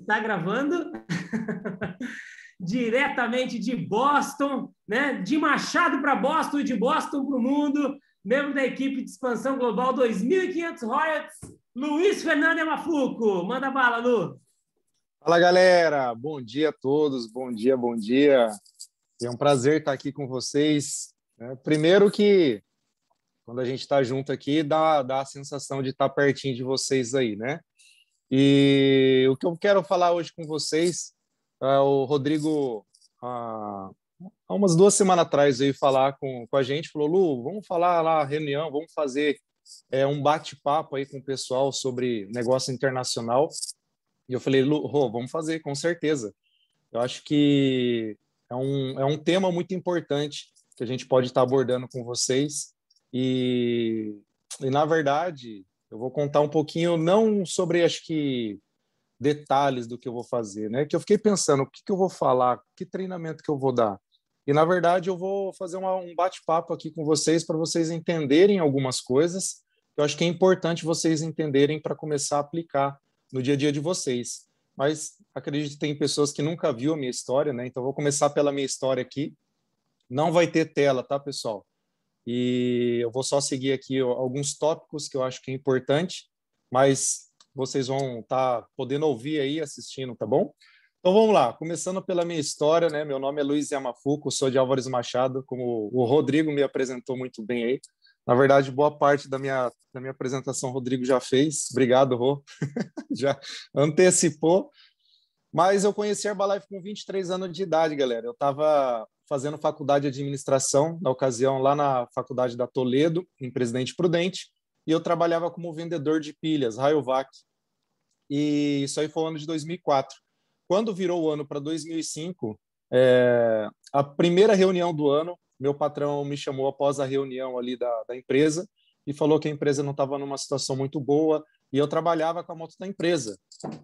Está gravando? Diretamente de Boston, né? De Machado para Boston e de Boston para o mundo, membro da equipe de expansão global 2500 Royals, Luiz Fernando Emafuco. Manda bala, Lu. Fala, galera. Bom dia a todos. Bom dia, bom dia. É um prazer estar aqui com vocês. Né? Primeiro que quando a gente está junto aqui, dá, dá a sensação de estar pertinho de vocês aí, né? E o que eu quero falar hoje com vocês, é o Rodrigo, há umas duas semanas atrás, veio falar com, com a gente, falou, Lu, vamos falar lá, reunião, vamos fazer é, um bate-papo aí com o pessoal sobre negócio internacional. E eu falei, Lu, Rô, vamos fazer, com certeza. Eu acho que é um, é um tema muito importante que a gente pode estar abordando com vocês. E, e na verdade, eu vou contar um pouquinho, não sobre, acho que, detalhes do que eu vou fazer, né? Que eu fiquei pensando, o que, que eu vou falar, que treinamento que eu vou dar. E, na verdade, eu vou fazer uma, um bate-papo aqui com vocês para vocês entenderem algumas coisas que eu acho que é importante vocês entenderem para começar a aplicar no dia a dia de vocês. Mas acredito que tem pessoas que nunca viu a minha história, né? Então, eu vou começar pela minha história aqui. Não vai ter tela, tá, pessoal? E eu vou só seguir aqui alguns tópicos que eu acho que é importante, mas vocês vão estar tá podendo ouvir aí, assistindo, tá bom? Então vamos lá, começando pela minha história, né? Meu nome é Luiz Yamafuco, sou de Álvares Machado, como o Rodrigo me apresentou muito bem aí. Na verdade, boa parte da minha, da minha apresentação o Rodrigo já fez. Obrigado, Rô. já antecipou. Mas eu conheci a Herbalife com 23 anos de idade, galera. Eu estava fazendo faculdade de administração, na ocasião lá na faculdade da Toledo, em Presidente Prudente, e eu trabalhava como vendedor de pilhas, Rayovac. E isso aí foi o ano de 2004. Quando virou o ano para 2005, é, a primeira reunião do ano, meu patrão me chamou após a reunião ali da, da empresa e falou que a empresa não estava numa situação muito boa e eu trabalhava com a moto da empresa.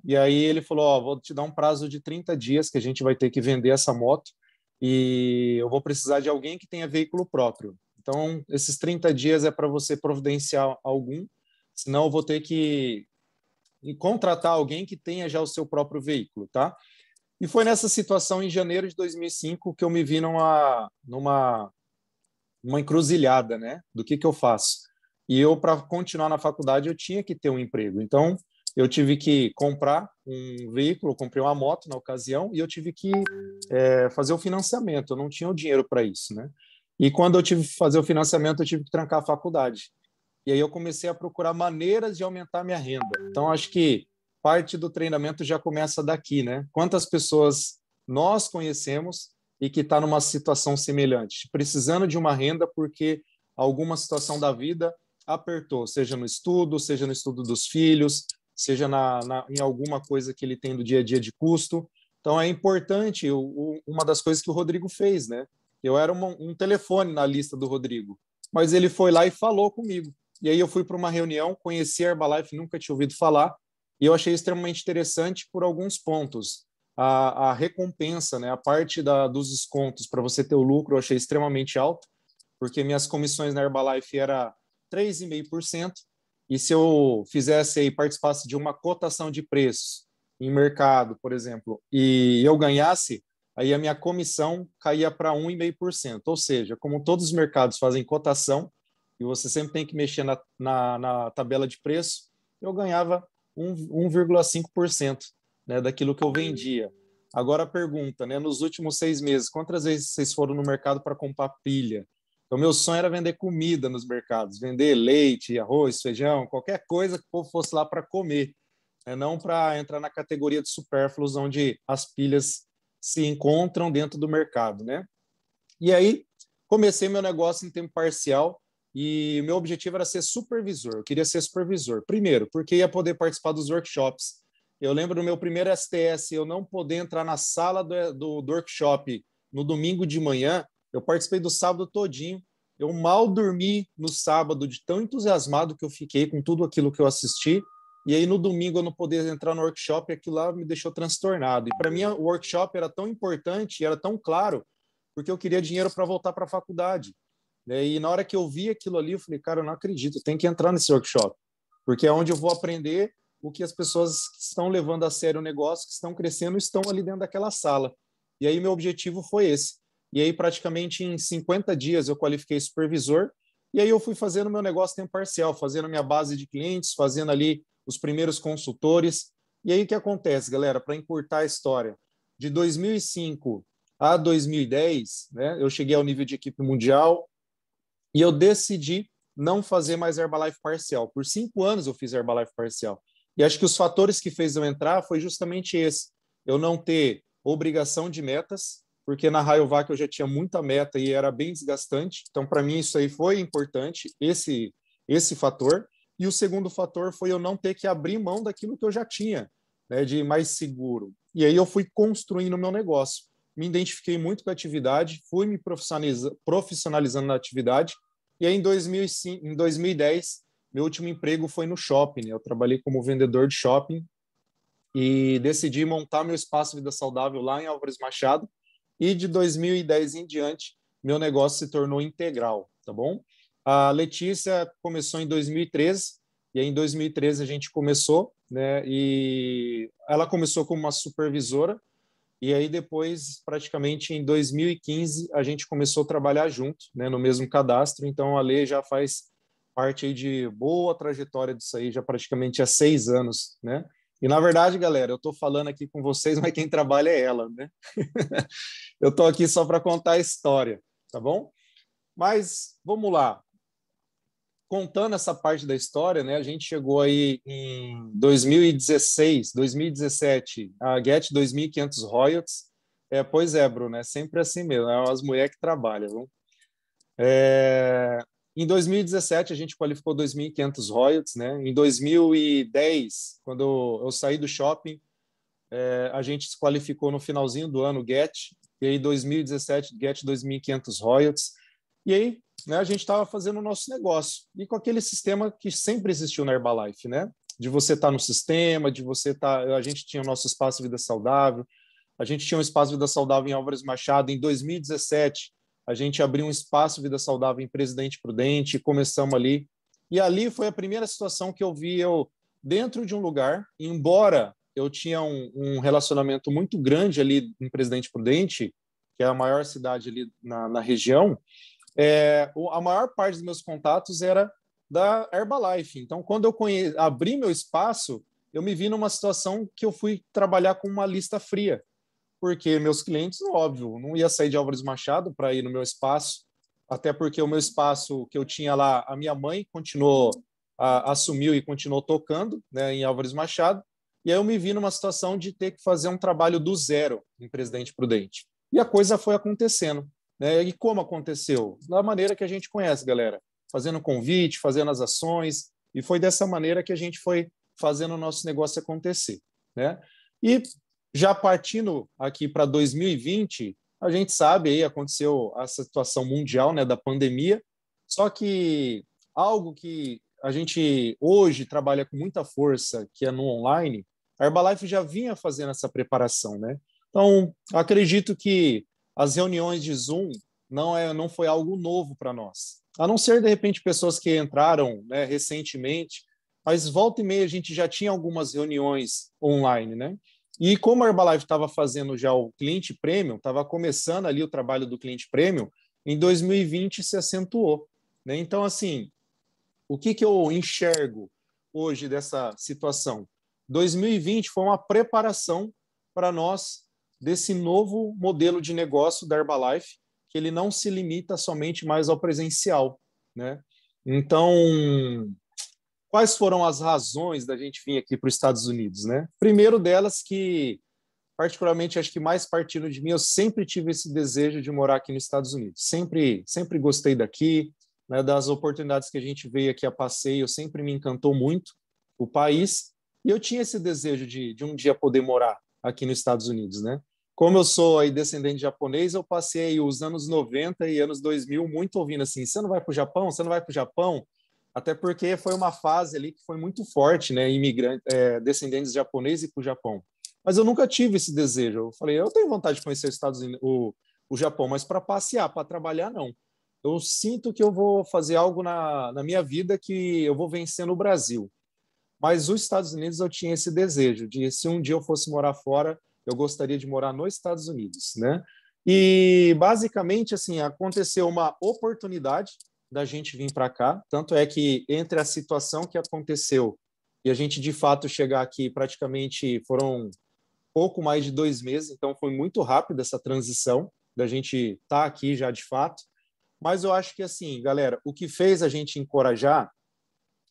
E aí ele falou, oh, vou te dar um prazo de 30 dias que a gente vai ter que vender essa moto e eu vou precisar de alguém que tenha veículo próprio. Então, esses 30 dias é para você providenciar algum, senão eu vou ter que contratar alguém que tenha já o seu próprio veículo, tá? E foi nessa situação em janeiro de 2005 que eu me vi numa numa uma encruzilhada, né? Do que que eu faço? E eu para continuar na faculdade eu tinha que ter um emprego. Então, eu tive que comprar um veículo, comprei uma moto na ocasião e eu tive que é, fazer o financiamento. Eu não tinha o dinheiro para isso, né? E quando eu tive que fazer o financiamento, eu tive que trancar a faculdade. E aí eu comecei a procurar maneiras de aumentar minha renda. Então acho que parte do treinamento já começa daqui, né? Quantas pessoas nós conhecemos e que está numa situação semelhante, precisando de uma renda porque alguma situação da vida apertou, seja no estudo, seja no estudo dos filhos, seja na, na, em alguma coisa que ele tem do dia a dia de custo. Então é importante o, uma das coisas que o Rodrigo fez, né? Eu era uma, um telefone na lista do Rodrigo, mas ele foi lá e falou comigo. E aí eu fui para uma reunião, conheci a Herbalife, nunca tinha ouvido falar, e eu achei extremamente interessante por alguns pontos. A, a recompensa, né, a parte da, dos descontos para você ter o lucro, eu achei extremamente alto, porque minhas comissões na Herbalife era 3,5%, e se eu fizesse aí, participasse de uma cotação de preço em mercado, por exemplo, e eu ganhasse, aí a minha comissão caía para 1,5%. Ou seja, como todos os mercados fazem cotação, e você sempre tem que mexer na, na, na tabela de preço, eu ganhava 1,5% né, daquilo que eu vendia. Agora a pergunta, né, nos últimos seis meses, quantas vezes vocês foram no mercado para comprar pilha? Então, meu sonho era vender comida nos mercados, vender leite, arroz, feijão, qualquer coisa que o povo fosse lá para comer, né? não para entrar na categoria de supérfluos, onde as pilhas se encontram dentro do mercado, né? E aí, comecei meu negócio em tempo parcial e meu objetivo era ser supervisor. Eu queria ser supervisor. Primeiro, porque ia poder participar dos workshops. Eu lembro do meu primeiro STS, eu não poder entrar na sala do, do, do workshop no domingo de manhã, eu participei do sábado todinho. Eu mal dormi no sábado de tão entusiasmado que eu fiquei com tudo aquilo que eu assisti. E aí no domingo eu não poder entrar no workshop, e aquilo lá me deixou transtornado. E para mim o workshop era tão importante, era tão claro, porque eu queria dinheiro para voltar para a faculdade. Né? E na hora que eu vi aquilo ali, eu falei, cara, eu não acredito, tem que entrar nesse workshop, porque é onde eu vou aprender o que as pessoas que estão levando a sério o negócio, que estão crescendo, estão ali dentro daquela sala. E aí meu objetivo foi esse. E aí, praticamente em 50 dias, eu qualifiquei supervisor. E aí, eu fui fazendo meu negócio tempo parcial, fazendo minha base de clientes, fazendo ali os primeiros consultores. E aí, o que acontece, galera? Para encurtar a história, de 2005 a 2010, né, eu cheguei ao nível de equipe mundial e eu decidi não fazer mais Herbalife parcial. Por cinco anos, eu fiz Herbalife parcial. E acho que os fatores que fez eu entrar foi justamente esse: eu não ter obrigação de metas, porque na Rayovac eu já tinha muita meta e era bem desgastante. Então, para mim, isso aí foi importante, esse, esse fator. E o segundo fator foi eu não ter que abrir mão daquilo que eu já tinha, né, de mais seguro. E aí eu fui construindo o meu negócio. Me identifiquei muito com a atividade, fui me profissionaliza, profissionalizando na atividade. E aí, em, 2005, em 2010, meu último emprego foi no shopping. Né? Eu trabalhei como vendedor de shopping e decidi montar meu espaço Vida Saudável lá em Álvares Machado e de 2010 em diante, meu negócio se tornou integral, tá bom? A Letícia começou em 2013, e aí em 2013 a gente começou, né? E ela começou como uma supervisora, e aí depois, praticamente em 2015, a gente começou a trabalhar junto, né? No mesmo cadastro, então a Lei já faz parte de boa trajetória disso aí, já praticamente há seis anos, né? E na verdade, galera, eu estou falando aqui com vocês, mas quem trabalha é ela, né? eu estou aqui só para contar a história, tá bom? Mas vamos lá. Contando essa parte da história, né? A gente chegou aí em 2016, 2017, a Get 2.500 royalties. É, pois é, Bruno, é sempre assim mesmo. É as mulheres que trabalham. É... Em 2017, a gente qualificou 2.500 royalties. Né? Em 2010, quando eu, saí do shopping, é, a gente se qualificou no finalzinho do ano Get, e aí 2017 Get 2.500 royalties. E aí né, a gente estava fazendo o nosso negócio, e com aquele sistema que sempre existiu na Herbalife, né? de você estar tá no sistema, de você estar... Tá... A gente tinha o nosso espaço Vida Saudável, a gente tinha um espaço Vida Saudável em Álvares Machado em 2017, a gente abriu um espaço Vida Saudável em Presidente Prudente, começamos ali. E ali foi a primeira situação que eu vi eu dentro de um lugar, embora eu tinha um, um relacionamento muito grande ali em Presidente Prudente, que é a maior cidade ali na, na região, é, a maior parte dos meus contatos era da Herbalife. Então, quando eu abri meu espaço, eu me vi numa situação que eu fui trabalhar com uma lista fria porque meus clientes, óbvio, não ia sair de Álvares Machado para ir no meu espaço, até porque o meu espaço que eu tinha lá, a minha mãe continuou, a, assumiu e continuou tocando né, em Álvares Machado, e aí eu me vi numa situação de ter que fazer um trabalho do zero em Presidente Prudente. E a coisa foi acontecendo. Né? E como aconteceu? Da maneira que a gente conhece, galera. Fazendo convite, fazendo as ações, e foi dessa maneira que a gente foi fazendo o nosso negócio acontecer. Né? E já partindo aqui para 2020, a gente sabe aí aconteceu a situação mundial, né, da pandemia. Só que algo que a gente hoje trabalha com muita força, que é no online, a Herbalife já vinha fazendo essa preparação, né? Então, acredito que as reuniões de Zoom não é não foi algo novo para nós. A não ser de repente pessoas que entraram, né, recentemente, mas volta e meia a gente já tinha algumas reuniões online, né? E como a Herbalife estava fazendo já o cliente premium, estava começando ali o trabalho do cliente premium, em 2020 se acentuou. Né? Então, assim, o que, que eu enxergo hoje dessa situação? 2020 foi uma preparação para nós desse novo modelo de negócio da Herbalife, que ele não se limita somente mais ao presencial, né? Então, quais foram as razões da gente vir aqui para os Estados Unidos, né? Primeiro delas que, particularmente, acho que mais partindo de mim, eu sempre tive esse desejo de morar aqui nos Estados Unidos. Sempre, sempre gostei daqui, né, das oportunidades que a gente veio aqui a passeio, sempre me encantou muito o país. E eu tinha esse desejo de, de um dia poder morar aqui nos Estados Unidos, né? Como eu sou aí descendente de japonês, eu passei os anos 90 e anos 2000 muito ouvindo assim: você não vai para o Japão? Você não vai para o Japão? até porque foi uma fase ali que foi muito forte, né? Imigrante, é, descendentes japoneses para o Japão. Mas eu nunca tive esse desejo. Eu falei, eu tenho vontade de conhecer os Estados Unidos, o, o Japão, mas para passear, para trabalhar, não. Eu sinto que eu vou fazer algo na, na minha vida que eu vou vencer no Brasil. Mas os Estados Unidos eu tinha esse desejo de se um dia eu fosse morar fora, eu gostaria de morar nos Estados Unidos, né? E basicamente assim aconteceu uma oportunidade da gente vir para cá. Tanto é que entre a situação que aconteceu e a gente de fato chegar aqui, praticamente foram pouco mais de dois meses, então foi muito rápido essa transição da gente estar tá aqui já de fato. Mas eu acho que assim, galera, o que fez a gente encorajar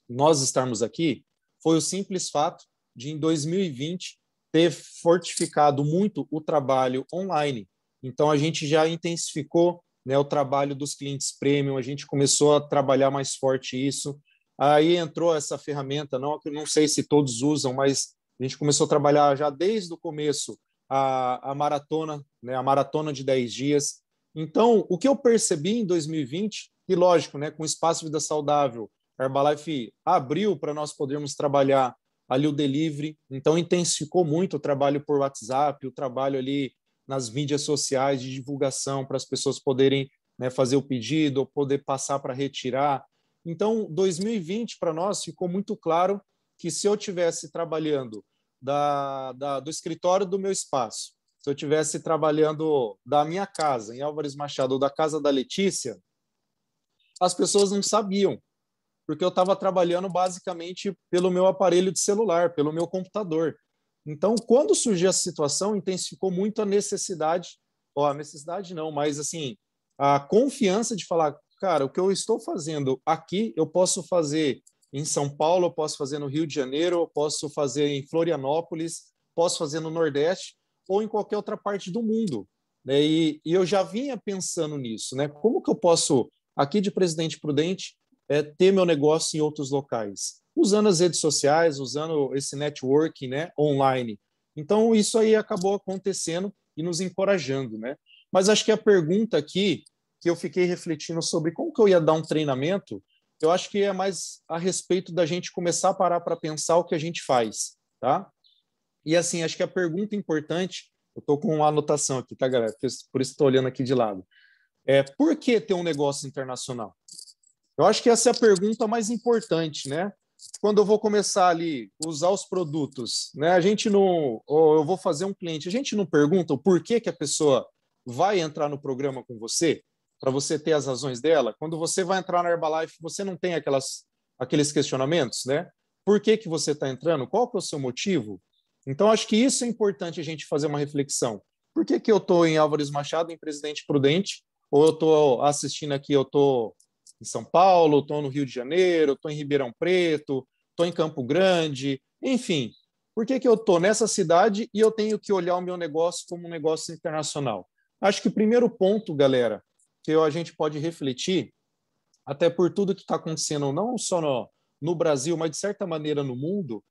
nós estarmos aqui foi o simples fato de em 2020 ter fortificado muito o trabalho online. Então a gente já intensificou né, o trabalho dos clientes premium, a gente começou a trabalhar mais forte isso. Aí entrou essa ferramenta, não, não sei se todos usam, mas a gente começou a trabalhar já desde o começo a, a maratona, né, a maratona de 10 dias. Então, o que eu percebi em 2020, e lógico, né, com o Espaço Vida Saudável, a Herbalife abriu para nós podermos trabalhar ali o delivery, então intensificou muito o trabalho por WhatsApp, o trabalho ali nas mídias sociais de divulgação para as pessoas poderem né, fazer o pedido ou poder passar para retirar. Então, 2020 para nós ficou muito claro que se eu tivesse trabalhando da, da, do escritório do meu espaço, se eu tivesse trabalhando da minha casa em Álvares Machado ou da casa da Letícia, as pessoas não sabiam, porque eu estava trabalhando basicamente pelo meu aparelho de celular, pelo meu computador. Então, quando surgiu essa situação, intensificou muito a necessidade, ou a necessidade não, mas assim, a confiança de falar, cara, o que eu estou fazendo aqui, eu posso fazer em São Paulo, eu posso fazer no Rio de Janeiro, eu posso fazer em Florianópolis, posso fazer no Nordeste ou em qualquer outra parte do mundo. Né? E, e eu já vinha pensando nisso, né? Como que eu posso, aqui de Presidente Prudente, é, ter meu negócio em outros locais? usando as redes sociais, usando esse networking né, online. Então, isso aí acabou acontecendo e nos encorajando. Né? Mas acho que a pergunta aqui, que eu fiquei refletindo sobre como que eu ia dar um treinamento, eu acho que é mais a respeito da gente começar a parar para pensar o que a gente faz. Tá? E assim, acho que a pergunta importante, eu estou com uma anotação aqui, tá, galera? Por isso estou olhando aqui de lado. É, por que ter um negócio internacional? Eu acho que essa é a pergunta mais importante, né? quando eu vou começar ali usar os produtos, né? A gente não, ou eu vou fazer um cliente, a gente não pergunta o porquê que a pessoa vai entrar no programa com você, para você ter as razões dela. Quando você vai entrar na Herbalife, você não tem aquelas aqueles questionamentos, né? Por que que você está entrando? Qual que é o seu motivo? Então acho que isso é importante a gente fazer uma reflexão. Por que que eu estou em Álvares Machado, em Presidente Prudente, ou eu estou assistindo aqui, eu estou em São Paulo, estou no Rio de Janeiro, estou em Ribeirão Preto, estou em Campo Grande, enfim. Por que, que eu estou nessa cidade e eu tenho que olhar o meu negócio como um negócio internacional? Acho que o primeiro ponto, galera, que a gente pode refletir, até por tudo que está acontecendo, não só no, no Brasil, mas de certa maneira no mundo,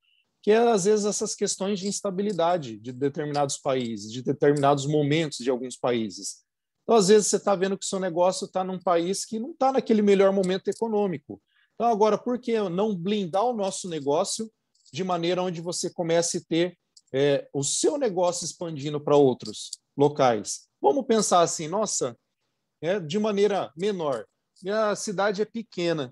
que é às vezes essas questões de instabilidade de determinados países, de determinados momentos de alguns países. Então, às vezes, você está vendo que o seu negócio está num país que não está naquele melhor momento econômico. Então, agora, por que não blindar o nosso negócio de maneira onde você comece a ter é, o seu negócio expandindo para outros locais? Vamos pensar assim, nossa, é, de maneira menor. Minha cidade é pequena.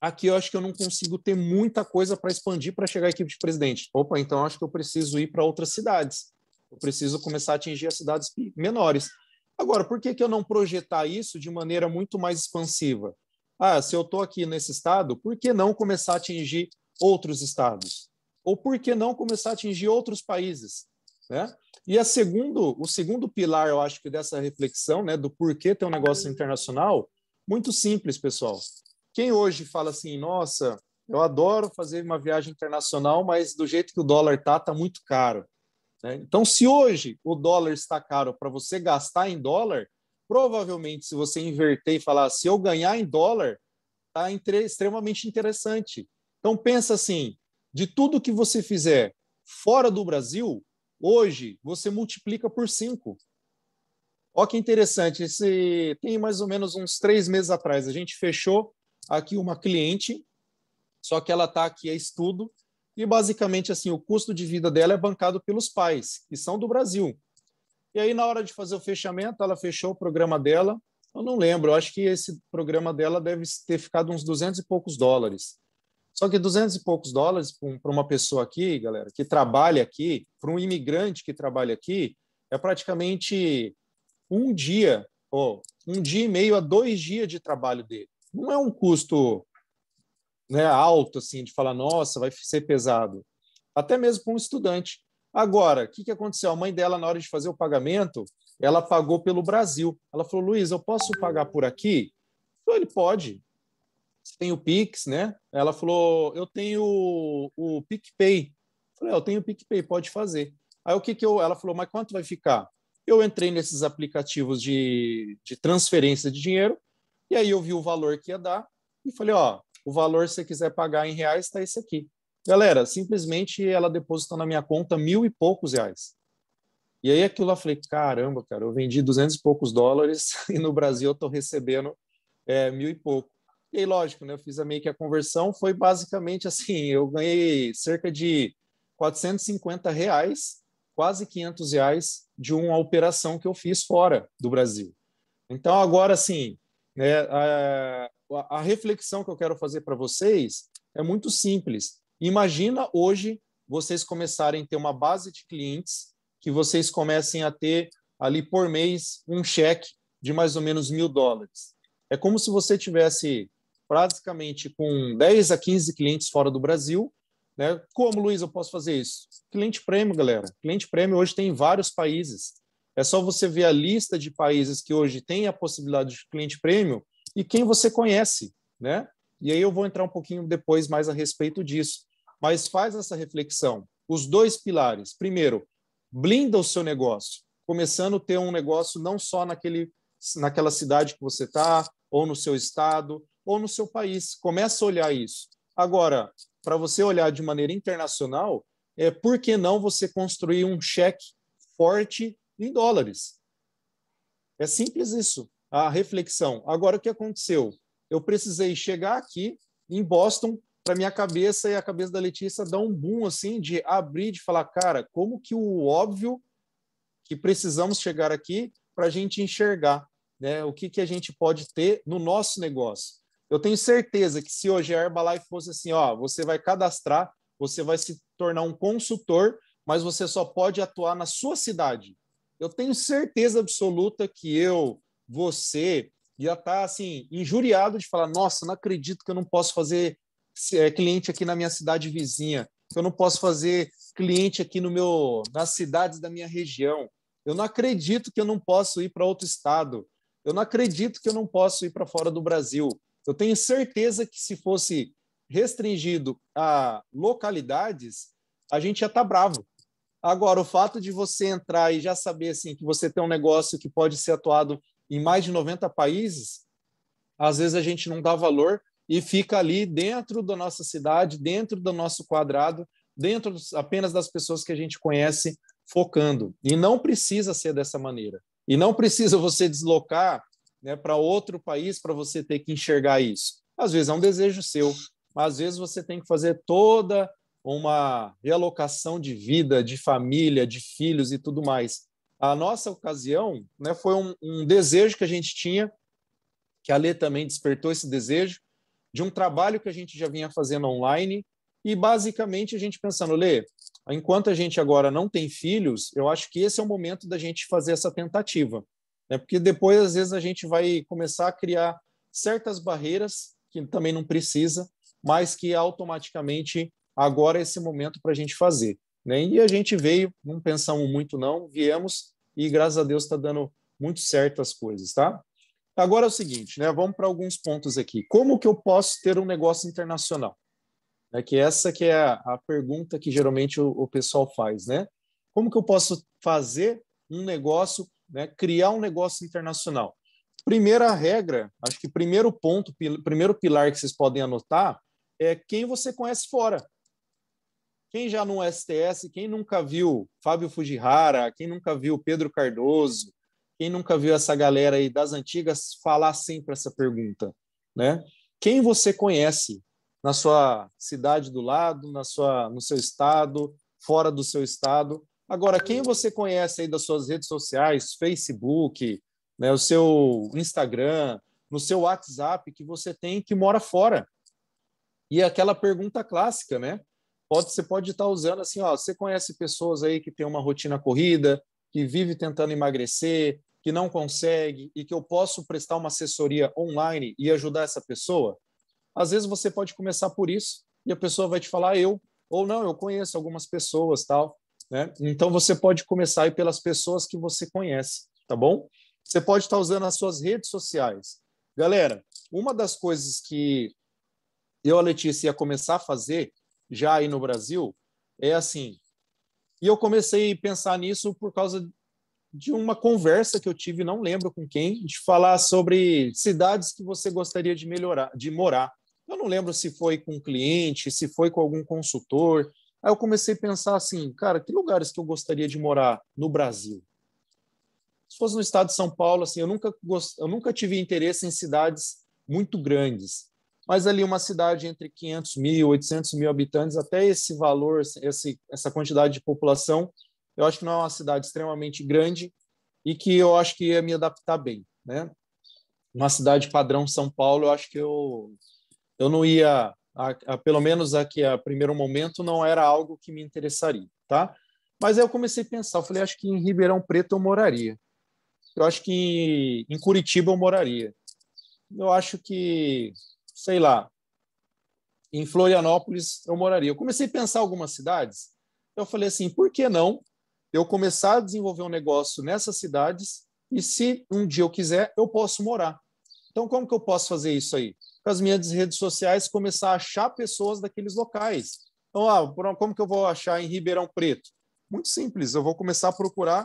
Aqui eu acho que eu não consigo ter muita coisa para expandir para chegar à equipe de presidente. Opa, então acho que eu preciso ir para outras cidades. Eu preciso começar a atingir as cidades menores. Agora, por que, que eu não projetar isso de maneira muito mais expansiva? Ah, se eu estou aqui nesse estado, por que não começar a atingir outros estados? Ou por que não começar a atingir outros países? Né? E a segundo, o segundo pilar, eu acho que dessa reflexão, né, do porquê ter um negócio internacional, muito simples, pessoal. Quem hoje fala assim, nossa, eu adoro fazer uma viagem internacional, mas do jeito que o dólar tá, tá muito caro. Né? Então, se hoje o dólar está caro para você gastar em dólar, provavelmente, se você inverter e falar, se eu ganhar em dólar, está extremamente interessante. Então, pensa assim: de tudo que você fizer fora do Brasil, hoje você multiplica por 5. Olha que interessante, esse, tem mais ou menos uns três meses atrás, a gente fechou aqui uma cliente, só que ela está aqui a é estudo, e basicamente assim, o custo de vida dela é bancado pelos pais, que são do Brasil. E aí na hora de fazer o fechamento, ela fechou o programa dela. Eu não lembro, eu acho que esse programa dela deve ter ficado uns 200 e poucos dólares. Só que 200 e poucos dólares para uma pessoa aqui, galera, que trabalha aqui, para um imigrante que trabalha aqui, é praticamente um dia, ou um dia e meio a dois dias de trabalho dele. Não é um custo né, alto, assim, de falar, nossa, vai ser pesado. Até mesmo para um estudante. Agora, o que, que aconteceu? A mãe dela, na hora de fazer o pagamento, ela pagou pelo Brasil. Ela falou, Luiz, eu posso pagar por aqui? Falei, ele pode. Você tem o Pix, né? Ela falou, eu tenho o, o PicPay. Eu falei, é, eu tenho o PicPay, pode fazer. Aí o que, que eu... Ela falou, mas quanto vai ficar? Eu entrei nesses aplicativos de, de transferência de dinheiro, e aí eu vi o valor que ia dar, e falei, ó, o valor, se você quiser pagar em reais, está esse aqui. Galera, simplesmente ela depositou na minha conta mil e poucos reais. E aí aquilo lá, falei, caramba, cara, eu vendi duzentos e poucos dólares e no Brasil eu estou recebendo é, mil e pouco. E aí, lógico, né, eu fiz a meio que a conversão, foi basicamente assim, eu ganhei cerca de 450 reais, quase 500 reais de uma operação que eu fiz fora do Brasil. Então, agora sim, né, a reflexão que eu quero fazer para vocês é muito simples. Imagina hoje vocês começarem a ter uma base de clientes que vocês comecem a ter ali por mês um cheque de mais ou menos mil dólares. É como se você tivesse praticamente com 10 a 15 clientes fora do Brasil. Né? Como, Luiz, eu posso fazer isso? Cliente prêmio, galera. Cliente prêmio hoje tem em vários países. É só você ver a lista de países que hoje tem a possibilidade de cliente prêmio e quem você conhece, né? E aí eu vou entrar um pouquinho depois mais a respeito disso. Mas faz essa reflexão. Os dois pilares. Primeiro, blinda o seu negócio, começando a ter um negócio não só naquele, naquela cidade que você está, ou no seu estado, ou no seu país. Começa a olhar isso. Agora, para você olhar de maneira internacional, é por que não você construir um cheque forte em dólares? É simples isso a reflexão. Agora, o que aconteceu? Eu precisei chegar aqui em Boston para minha cabeça e a cabeça da Letícia dar um boom assim de abrir, de falar, cara, como que o óbvio que precisamos chegar aqui para a gente enxergar, né? O que que a gente pode ter no nosso negócio? Eu tenho certeza que se hoje a Herbalife fosse assim, ó, você vai cadastrar, você vai se tornar um consultor, mas você só pode atuar na sua cidade. Eu tenho certeza absoluta que eu, você já está assim, injuriado de falar: nossa, não acredito que eu não posso fazer eh, cliente aqui na minha cidade vizinha, que eu não posso fazer cliente aqui no meu, nas cidades da minha região. Eu não acredito que eu não posso ir para outro estado. Eu não acredito que eu não posso ir para fora do Brasil. Eu tenho certeza que se fosse restringido a localidades, a gente já está bravo. Agora, o fato de você entrar e já saber assim que você tem um negócio que pode ser atuado em mais de 90 países, às vezes a gente não dá valor e fica ali dentro da nossa cidade, dentro do nosso quadrado, dentro apenas das pessoas que a gente conhece, focando. E não precisa ser dessa maneira. E não precisa você deslocar né, para outro país para você ter que enxergar isso. Às vezes é um desejo seu, mas às vezes você tem que fazer toda uma realocação de vida, de família, de filhos e tudo mais. A nossa ocasião né, foi um, um desejo que a gente tinha, que a Lê também despertou esse desejo, de um trabalho que a gente já vinha fazendo online. E basicamente a gente pensando, Lê, enquanto a gente agora não tem filhos, eu acho que esse é o momento da gente fazer essa tentativa. Né? Porque depois, às vezes, a gente vai começar a criar certas barreiras que também não precisa, mas que automaticamente agora é esse momento para a gente fazer. Né? E a gente veio, não pensamos muito não, viemos e graças a Deus está dando muito certo as coisas, tá? Agora é o seguinte, né? Vamos para alguns pontos aqui. Como que eu posso ter um negócio internacional? É que essa que é a, a pergunta que geralmente o, o, pessoal faz, né? Como que eu posso fazer um negócio, né? Criar um negócio internacional? Primeira regra, acho que primeiro ponto, primeiro pilar que vocês podem anotar é quem você conhece fora. Quem já no STS, quem nunca viu Fábio Fujihara, quem nunca viu Pedro Cardoso, quem nunca viu essa galera aí das antigas falar sempre essa pergunta, né? Quem você conhece na sua cidade do lado, na sua, no seu estado, fora do seu estado? Agora, quem você conhece aí das suas redes sociais, Facebook, né, o seu Instagram, no seu WhatsApp que você tem que mora fora? E aquela pergunta clássica, né? Pode, você pode estar tá usando assim, ó, você conhece pessoas aí que tem uma rotina corrida, que vive tentando emagrecer, que não consegue e que eu posso prestar uma assessoria online e ajudar essa pessoa? Às vezes você pode começar por isso e a pessoa vai te falar ah, eu ou não, eu conheço algumas pessoas, tal, né? Então você pode começar aí pelas pessoas que você conhece, tá bom? Você pode estar tá usando as suas redes sociais. Galera, uma das coisas que eu, a Letícia, ia começar a fazer já aí no Brasil, é assim. E eu comecei a pensar nisso por causa de uma conversa que eu tive, não lembro com quem, de falar sobre cidades que você gostaria de melhorar, de morar. Eu não lembro se foi com um cliente, se foi com algum consultor. Aí eu comecei a pensar assim, cara, que lugares que eu gostaria de morar no Brasil? Se fosse no estado de São Paulo, assim, eu nunca, gost... eu nunca tive interesse em cidades muito grandes mas ali uma cidade entre 500 mil, 800 mil habitantes, até esse valor, esse, essa quantidade de população, eu acho que não é uma cidade extremamente grande e que eu acho que ia me adaptar bem, né? Uma cidade padrão São Paulo, eu acho que eu, eu não ia, a, a, pelo menos aqui a primeiro momento, não era algo que me interessaria, tá? Mas aí eu comecei a pensar, eu falei, acho que em Ribeirão Preto eu moraria. Eu acho que em Curitiba eu moraria. Eu acho que sei lá, em Florianópolis eu moraria. Eu comecei a pensar algumas cidades. Eu falei assim, por que não eu começar a desenvolver um negócio nessas cidades e se um dia eu quiser, eu posso morar. Então, como que eu posso fazer isso aí? Com as minhas redes sociais, começar a achar pessoas daqueles locais. Então, ah, como que eu vou achar em Ribeirão Preto? Muito simples, eu vou começar a procurar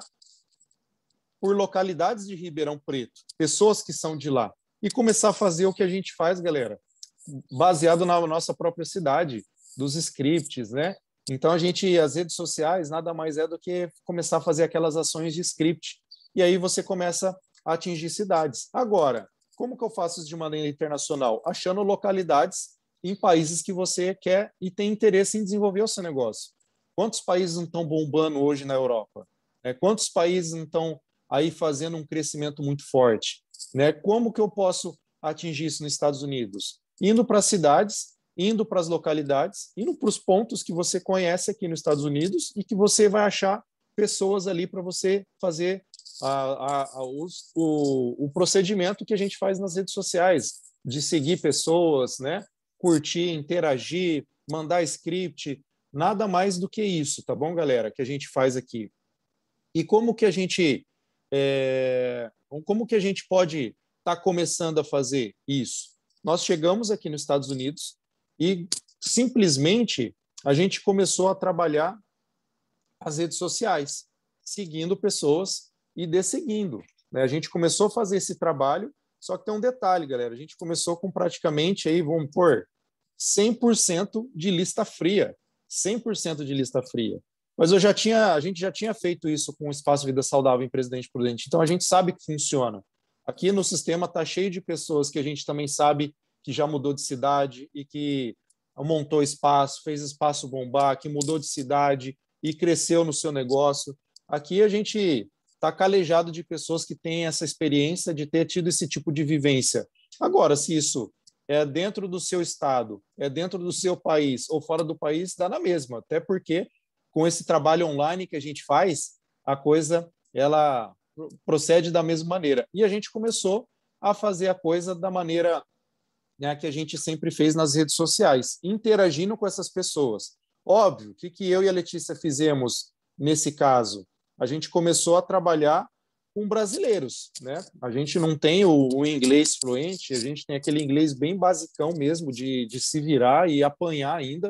por localidades de Ribeirão Preto, pessoas que são de lá e começar a fazer o que a gente faz, galera, baseado na nossa própria cidade, dos scripts, né? Então a gente, as redes sociais nada mais é do que começar a fazer aquelas ações de script e aí você começa a atingir cidades. Agora, como que eu faço isso de maneira internacional? Achando localidades em países que você quer e tem interesse em desenvolver o seu negócio. Quantos países não estão bombando hoje na Europa? É, quantos países não estão aí fazendo um crescimento muito forte? Né? Como que eu posso atingir isso nos Estados Unidos? Indo para as cidades, indo para as localidades, indo para os pontos que você conhece aqui nos Estados Unidos e que você vai achar pessoas ali para você fazer a, a, a, o, o procedimento que a gente faz nas redes sociais, de seguir pessoas, né? curtir, interagir, mandar script, nada mais do que isso, tá bom, galera? Que a gente faz aqui. E como que a gente é, como que a gente pode estar tá começando a fazer isso? Nós chegamos aqui nos Estados Unidos e simplesmente a gente começou a trabalhar as redes sociais, seguindo pessoas e desseguindo. Né? A gente começou a fazer esse trabalho, só que tem um detalhe, galera. A gente começou com praticamente aí, vamos pôr 100% de lista fria. 100% de lista fria. Mas eu já tinha, a gente já tinha feito isso com o Espaço Vida Saudável em Presidente Prudente. Então a gente sabe que funciona. Aqui no sistema está cheio de pessoas que a gente também sabe que já mudou de cidade e que montou espaço, fez espaço bombar, que mudou de cidade e cresceu no seu negócio. Aqui a gente está calejado de pessoas que têm essa experiência de ter tido esse tipo de vivência. Agora, se isso é dentro do seu estado, é dentro do seu país ou fora do país, dá na mesma, até porque com esse trabalho online que a gente faz, a coisa ela procede da mesma maneira. E a gente começou a fazer a coisa da maneira né, que a gente sempre fez nas redes sociais, interagindo com essas pessoas. Óbvio, o que, que eu e a Letícia fizemos nesse caso? A gente começou a trabalhar com brasileiros, né? A gente não tem o, o, inglês fluente, a gente tem aquele inglês bem basicão mesmo, de, de se virar e apanhar ainda.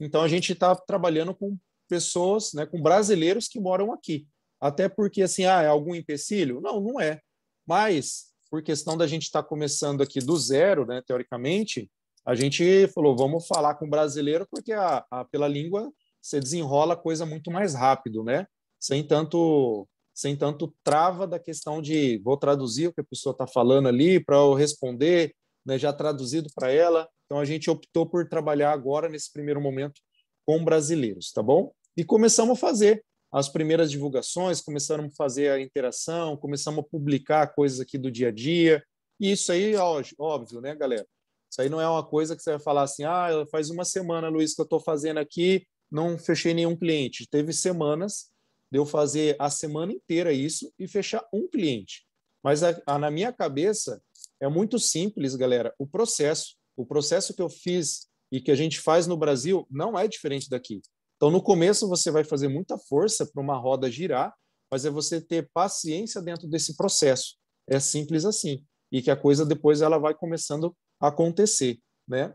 Então, a gente está trabalhando com pessoas, né, com brasileiros que moram aqui. Até porque, assim, ah, é algum empecilho? Não, não é. Mas, por questão da gente estar tá começando aqui do zero, né, teoricamente, a gente falou, vamos falar com brasileiro, porque a, a, pela língua você desenrola a coisa muito mais rápido, né? Sem tanto, sem tanto trava da questão de vou traduzir o que a pessoa está falando ali para eu responder, né, já traduzido para ela. Então, a gente optou por trabalhar agora, nesse primeiro momento, com brasileiros, tá bom? E começamos a fazer as primeiras divulgações, começamos a fazer a interação, começamos a publicar coisas aqui do dia a dia. E isso aí, óbvio, né, galera? Isso aí não é uma coisa que você vai falar assim, ah, faz uma semana, Luiz, que eu estou fazendo aqui, não fechei nenhum cliente. Teve semanas de eu fazer a semana inteira isso e fechar um cliente. Mas a, a, na minha cabeça é muito simples, galera, o processo. O processo que eu fiz e que a gente faz no Brasil não é diferente daqui. Então, no começo, você vai fazer muita força para uma roda girar, mas é você ter paciência dentro desse processo. É simples assim. E que a coisa depois ela vai começando a acontecer, né?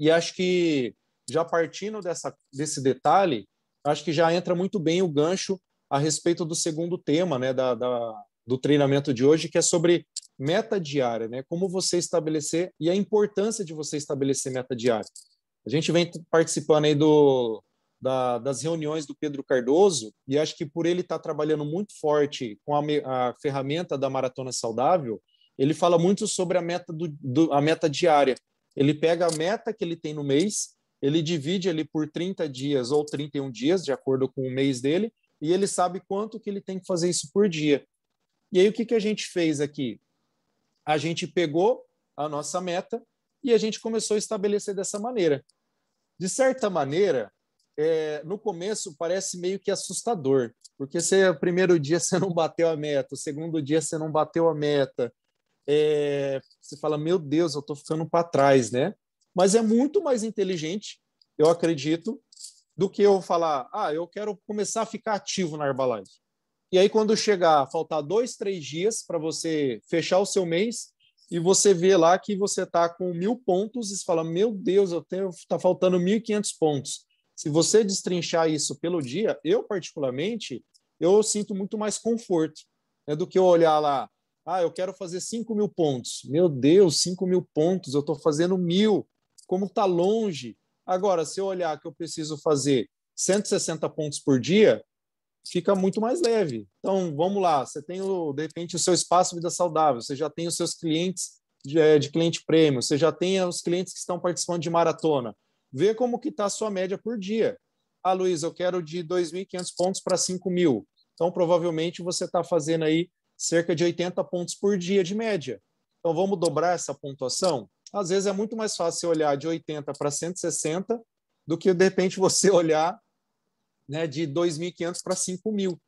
E acho que já partindo dessa, desse detalhe, acho que já entra muito bem o gancho a respeito do segundo tema, né, da, da do treinamento de hoje, que é sobre meta diária, né? Como você estabelecer e a importância de você estabelecer meta diária. A gente vem participando aí do, da, das reuniões do Pedro Cardoso e acho que por ele estar tá trabalhando muito forte com a, a, ferramenta da Maratona Saudável, ele fala muito sobre a meta, do, do, a meta diária. Ele pega a meta que ele tem no mês, ele divide ali por 30 dias ou 31 dias, de acordo com o mês dele, e ele sabe quanto que ele tem que fazer isso por dia. E aí o que, que a gente fez aqui? a gente pegou a nossa meta e a gente começou a estabelecer dessa maneira. De certa maneira, é, no começo parece meio que assustador, porque se o primeiro dia você não bateu a meta, o segundo dia você não bateu a meta, é, você fala, meu Deus, eu estou ficando para trás, né? Mas é muito mais inteligente, eu acredito, do que eu falar, ah, eu quero começar a ficar ativo na Herbalife. E aí, quando chegar, faltar dois, três dias para você fechar o seu mês, e você vê lá que você está com mil pontos e você fala: Meu Deus, eu tenho, está faltando 1.500 pontos. Se você destrinchar isso pelo dia, eu, particularmente, eu sinto muito mais conforto né, do que eu olhar lá. Ah, eu quero fazer 5 mil pontos. Meu Deus, 5 mil pontos, eu estou fazendo mil. Como está longe? Agora, se eu olhar que eu preciso fazer 160 pontos por dia, fica muito mais leve. Então, vamos lá, você tem, o, de repente, o seu espaço vida saudável, você já tem os seus clientes de, é, de cliente prêmio, você já tem os clientes que estão participando de maratona. Vê como que está a sua média por dia. Ah, Luiz, eu quero de 2.500 pontos para 5.000. Então, provavelmente, você está fazendo aí cerca de 80 pontos por dia de média. Então, vamos dobrar essa pontuação? Às vezes, é muito mais fácil olhar de 80 para 160 do que, de repente, você olhar né, de 2.500 para 5.000.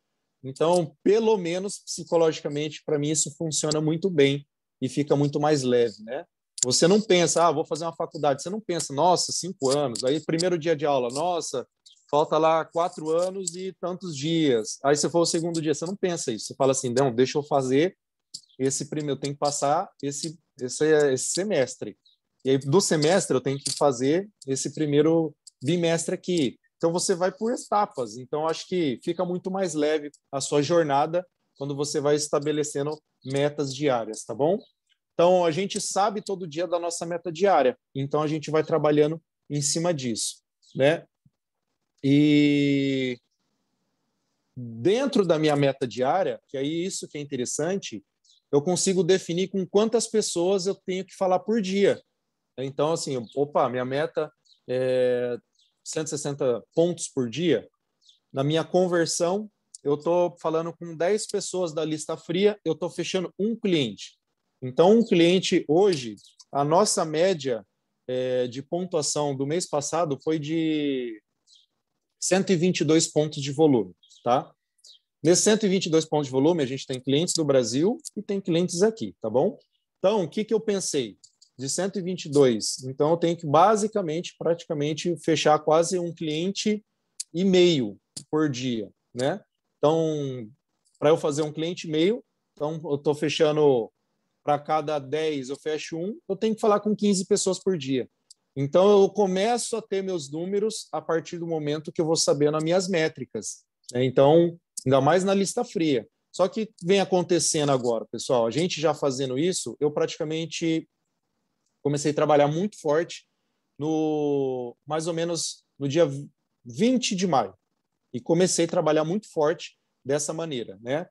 Então, pelo menos psicologicamente, para mim isso funciona muito bem e fica muito mais leve, né? Você não pensa, ah, vou fazer uma faculdade. Você não pensa, nossa, cinco anos. Aí, primeiro dia de aula, nossa, falta lá quatro anos e tantos dias. Aí, se for o segundo dia, você não pensa isso. Você fala assim, não, deixa eu fazer esse primeiro, eu tenho que passar esse, esse, esse semestre. E aí, do semestre, eu tenho que fazer esse primeiro bimestre aqui. Então você vai por etapas. Então acho que fica muito mais leve a sua jornada quando você vai estabelecendo metas diárias, tá bom? Então a gente sabe todo dia da nossa meta diária. Então a gente vai trabalhando em cima disso, né? E dentro da minha meta diária, que aí é isso que é interessante, eu consigo definir com quantas pessoas eu tenho que falar por dia. Então assim, opa, minha meta é, 160 pontos por dia, na minha conversão, eu estou falando com 10 pessoas da lista fria, eu estou fechando um cliente. Então, um cliente hoje, a nossa média é, de pontuação do mês passado foi de 122 pontos de volume, tá? Nesses 122 pontos de volume, a gente tem clientes do Brasil e tem clientes aqui, tá bom? Então, o que, que eu pensei? de 122. Então, eu tenho que basicamente, praticamente, fechar quase um cliente e meio por dia, né? Então, para eu fazer um cliente e meio, então eu estou fechando para cada 10 eu fecho um, eu tenho que falar com 15 pessoas por dia. Então, eu começo a ter meus números a partir do momento que eu vou sabendo as minhas métricas. Né? Então, ainda mais na lista fria. Só que vem acontecendo agora, pessoal. A gente já fazendo isso, eu praticamente comecei a trabalhar muito forte no mais ou menos no dia 20 de maio. E comecei a trabalhar muito forte dessa maneira, né?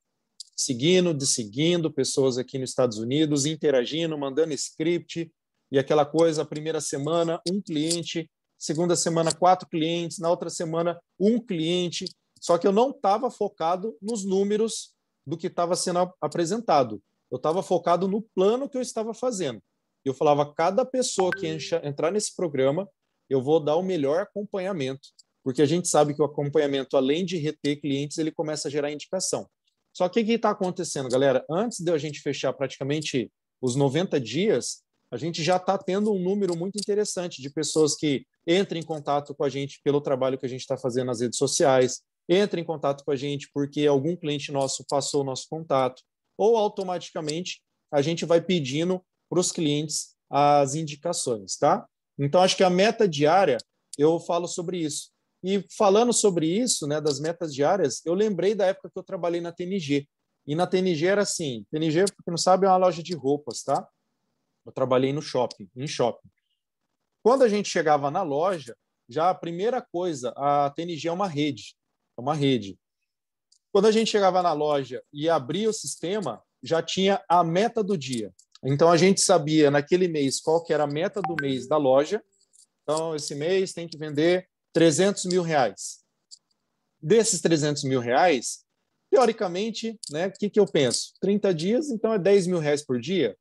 Seguindo, desseguindo pessoas aqui nos Estados Unidos, interagindo, mandando script e aquela coisa, primeira semana um cliente, segunda semana quatro clientes, na outra semana um cliente. Só que eu não estava focado nos números do que estava sendo apresentado. Eu estava focado no plano que eu estava fazendo eu falava, cada pessoa que encha, entrar nesse programa, eu vou dar o melhor acompanhamento, porque a gente sabe que o acompanhamento, além de reter clientes, ele começa a gerar indicação. Só que o que está acontecendo, galera? Antes de a gente fechar praticamente os 90 dias, a gente já está tendo um número muito interessante de pessoas que entram em contato com a gente pelo trabalho que a gente está fazendo nas redes sociais, entram em contato com a gente porque algum cliente nosso passou o nosso contato, ou automaticamente a gente vai pedindo para os clientes as indicações, tá? Então, acho que a meta diária, eu falo sobre isso. E falando sobre isso, né, das metas diárias, eu lembrei da época que eu trabalhei na TNG. E na TNG era assim, TNG, porque quem não sabe, é uma loja de roupas, tá? Eu trabalhei no shopping, em shopping. Quando a gente chegava na loja, já a primeira coisa, a TNG é uma rede, é uma rede. Quando a gente chegava na loja e abria o sistema, já tinha a meta do dia. Então a gente sabia naquele mês qual que era a meta do mês da loja. Então esse mês tem que vender 300 mil reais. Desses 300 mil reais, teoricamente, né, o que, que eu penso? 30 dias, então é 10 mil reais por dia.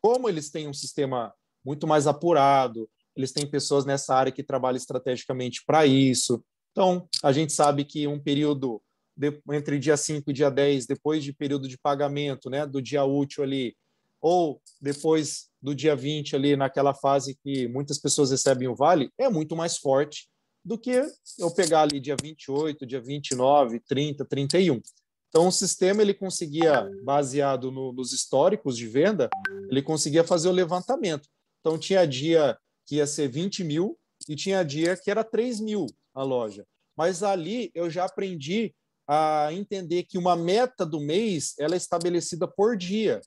Como eles têm um sistema muito mais apurado, eles têm pessoas nessa área que trabalham estrategicamente para isso. Então, a gente sabe que um período de, entre dia 5 e dia 10, depois de período de pagamento, né, do dia útil ali, ou depois do dia 20 ali naquela fase que muitas pessoas recebem o vale, é muito mais forte do que eu pegar ali dia 28, dia 29, 30, 31. Então o sistema ele conseguia baseado no, nos históricos de venda, ele conseguia fazer o levantamento. Então tinha dia que ia ser 20 mil e tinha dia que era 3 mil a loja. Mas ali eu já aprendi a entender que uma meta do mês ela é estabelecida por dia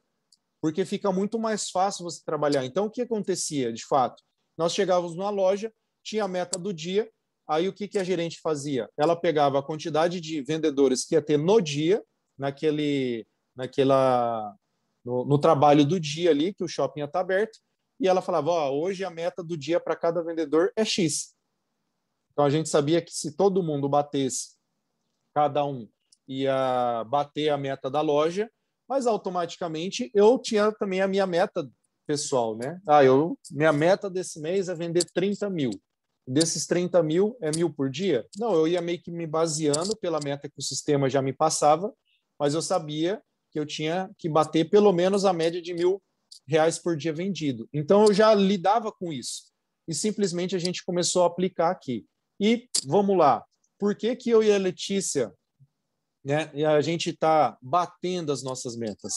porque fica muito mais fácil você trabalhar. Então, o que acontecia de fato? Nós chegávamos na loja, tinha a meta do dia, aí o que, que a gerente fazia? Ela pegava a quantidade de vendedores que ia ter no dia, naquele, naquela, no, no trabalho do dia ali, que o shopping ia estar aberto, e ela falava: Ó, hoje a meta do dia para cada vendedor é X. Então a gente sabia que se todo mundo batesse, cada um ia bater a meta da loja, mas automaticamente eu tinha também a minha meta pessoal, né? Ah, eu, minha meta desse mês é vender 30 mil. Desses 30 mil, é mil por dia? Não, eu ia meio que me baseando pela meta que o sistema já me passava, mas eu sabia que eu tinha que bater pelo menos a média de mil reais por dia vendido. Então, eu já lidava com isso. E simplesmente a gente começou a aplicar aqui. E vamos lá. Por que, que eu e a Letícia né? E a gente está batendo as nossas metas.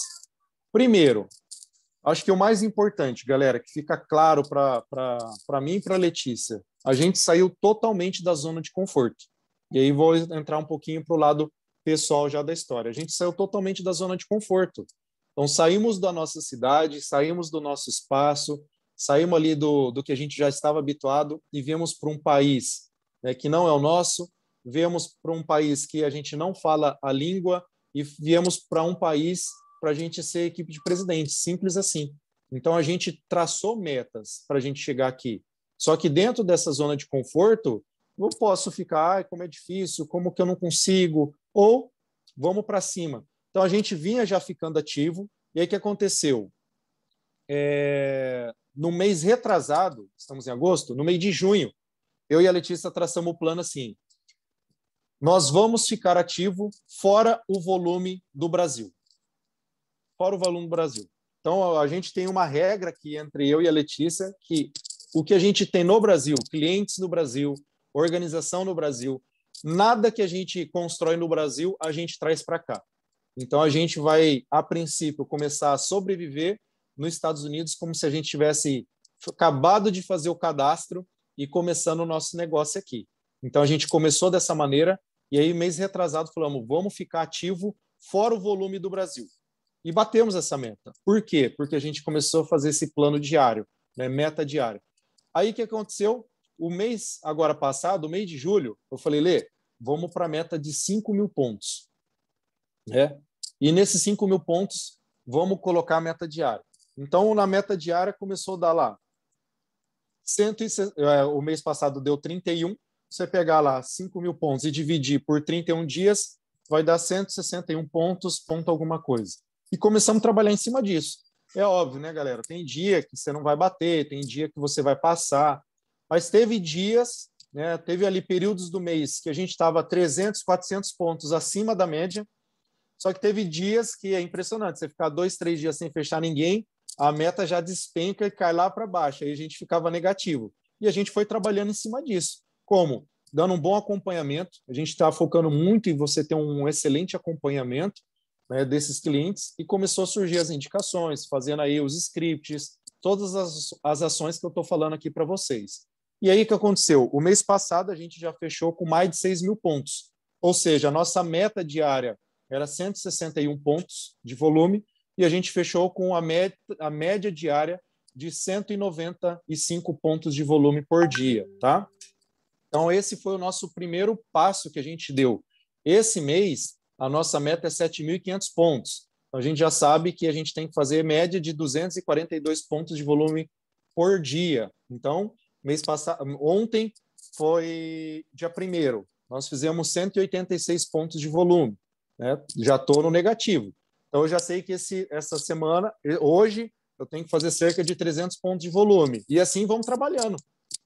Primeiro, acho que o mais importante, galera, que fica claro para mim e para Letícia, a gente saiu totalmente da zona de conforto. E aí vou entrar um pouquinho para o lado pessoal já da história. A gente saiu totalmente da zona de conforto. Então saímos da nossa cidade, saímos do nosso espaço, saímos ali do, do que a gente já estava habituado e viemos para um país né, que não é o nosso, viemos para um país que a gente não fala a língua e viemos para um país para a gente ser equipe de presidente, simples assim. Então a gente traçou metas para a gente chegar aqui. Só que dentro dessa zona de conforto, eu posso ficar, ah, como é difícil, como que eu não consigo, ou vamos para cima. Então a gente vinha já ficando ativo, e aí o que aconteceu? É... No mês retrasado, estamos em agosto, no mês de junho, eu e a Letícia traçamos o plano assim: nós vamos ficar ativo fora o volume do Brasil. Fora o volume do Brasil. Então, a gente tem uma regra aqui entre eu e a Letícia que o que a gente tem no Brasil, clientes no Brasil, organização no Brasil, nada que a gente constrói no Brasil, a gente traz para cá. Então, a gente vai, a princípio, começar a sobreviver nos Estados Unidos como se a gente tivesse acabado de fazer o cadastro e começando o nosso negócio aqui. Então, a gente começou dessa maneira, e aí, mês retrasado, falamos: vamos ficar ativo fora o volume do Brasil. E batemos essa meta. Por quê? Porque a gente começou a fazer esse plano diário, né? meta diária. Aí o que aconteceu? O mês agora passado, o mês de julho, eu falei, Lê, vamos para a meta de 5 mil pontos. Né? E nesses 5 mil pontos, vamos colocar a meta diária. Então, na meta diária, começou a dar lá. É, o mês passado deu 31, você pegar lá 5 mil pontos e dividir por 31 dias, vai dar 161 pontos, ponto alguma coisa. E começamos a trabalhar em cima disso. É óbvio, né, galera? Tem dia que você não vai bater, tem dia que você vai passar, mas teve dias, né, teve ali períodos do mês que a gente estava 300, 400 pontos acima da média, só que teve dias que é impressionante, você ficar dois, três dias sem fechar ninguém, a meta já despenca e cai lá para baixo, aí a gente ficava negativo. E a gente foi trabalhando em cima disso. Como? Dando um bom acompanhamento. A gente está focando muito em você ter um excelente acompanhamento né, desses clientes e começou a surgir as indicações, fazendo aí os scripts, todas as, as ações que eu estou falando aqui para vocês. E aí o que aconteceu? O mês passado a gente já fechou com mais de 6 mil pontos, ou seja, a nossa meta diária era 161 pontos de volume e a gente fechou com a, a média diária de 195 pontos de volume por dia, tá? Então, esse foi o nosso primeiro passo que a gente deu. Esse mês, a nossa meta é 7.500 pontos. Então, a gente já sabe que a gente tem que fazer média de 242 pontos de volume por dia. Então, mês passado, ontem foi dia primeiro, nós fizemos 186 pontos de volume, né? Já estou no negativo. Então eu já sei que esse, essa semana, hoje, eu tenho que fazer cerca de 300 pontos de volume. E assim vamos trabalhando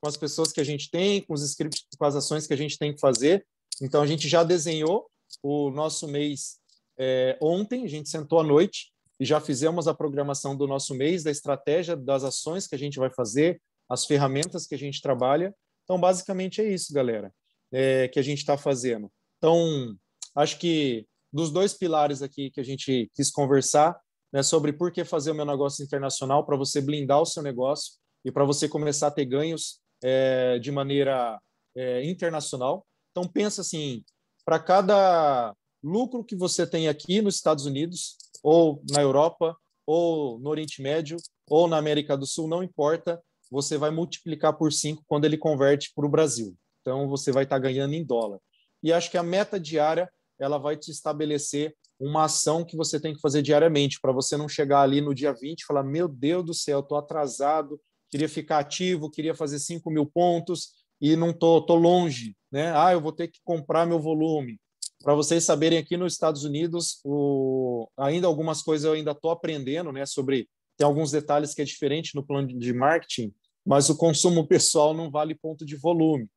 com as pessoas que a gente tem, com os scripts, com as ações que a gente tem que fazer. Então a gente já desenhou o nosso mês é, ontem, a gente sentou à noite e já fizemos a programação do nosso mês, da estratégia, das ações que a gente vai fazer, as ferramentas que a gente trabalha. Então, basicamente é isso, galera, é, que a gente está fazendo. Então, acho que dos dois pilares aqui que a gente quis conversar, né, sobre por que fazer o meu negócio internacional, para você blindar o seu negócio e para você começar a ter ganhos é, de maneira é, internacional. Então, pensa assim, para cada lucro que você tem aqui nos Estados Unidos, ou na Europa, ou no Oriente Médio, ou na América do Sul, não importa, você vai multiplicar por cinco quando ele converte para o Brasil. Então, você vai estar tá ganhando em dólar. E acho que a meta diária, ela vai te estabelecer uma ação que você tem que fazer diariamente, para você não chegar ali no dia 20 e falar: Meu Deus do céu, estou atrasado, queria ficar ativo, queria fazer 5 mil pontos e não tô, tô longe, né? Ah, eu vou ter que comprar meu volume. Para vocês saberem, aqui nos Estados Unidos, o... ainda algumas coisas eu ainda estou aprendendo, né? Sobre tem alguns detalhes que é diferente no plano de marketing, mas o consumo pessoal não vale ponto de volume.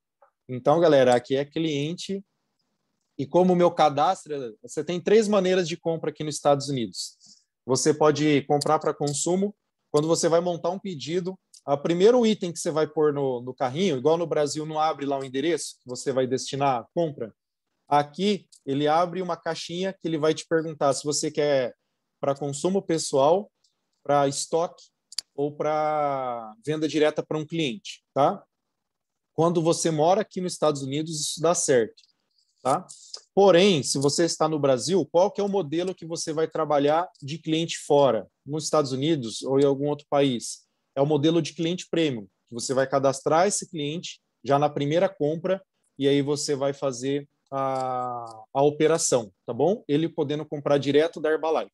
Então, galera, aqui é cliente e como o meu cadastro, você tem três maneiras de compra aqui nos Estados Unidos. Você pode comprar para consumo, quando você vai montar um pedido, o primeiro item que você vai pôr no, no carrinho, igual no Brasil não abre lá o endereço que você vai destinar a compra, aqui ele abre uma caixinha que ele vai te perguntar se você quer para consumo pessoal, para estoque ou para venda direta para um cliente, tá? Quando você mora aqui nos Estados Unidos, isso dá certo, tá? Porém, se você está no Brasil, qual que é o modelo que você vai trabalhar de cliente fora, nos Estados Unidos ou em algum outro país? é o modelo de cliente premium, que você vai cadastrar esse cliente já na primeira compra e aí você vai fazer a, a operação, tá bom? Ele podendo comprar direto da Herbalife,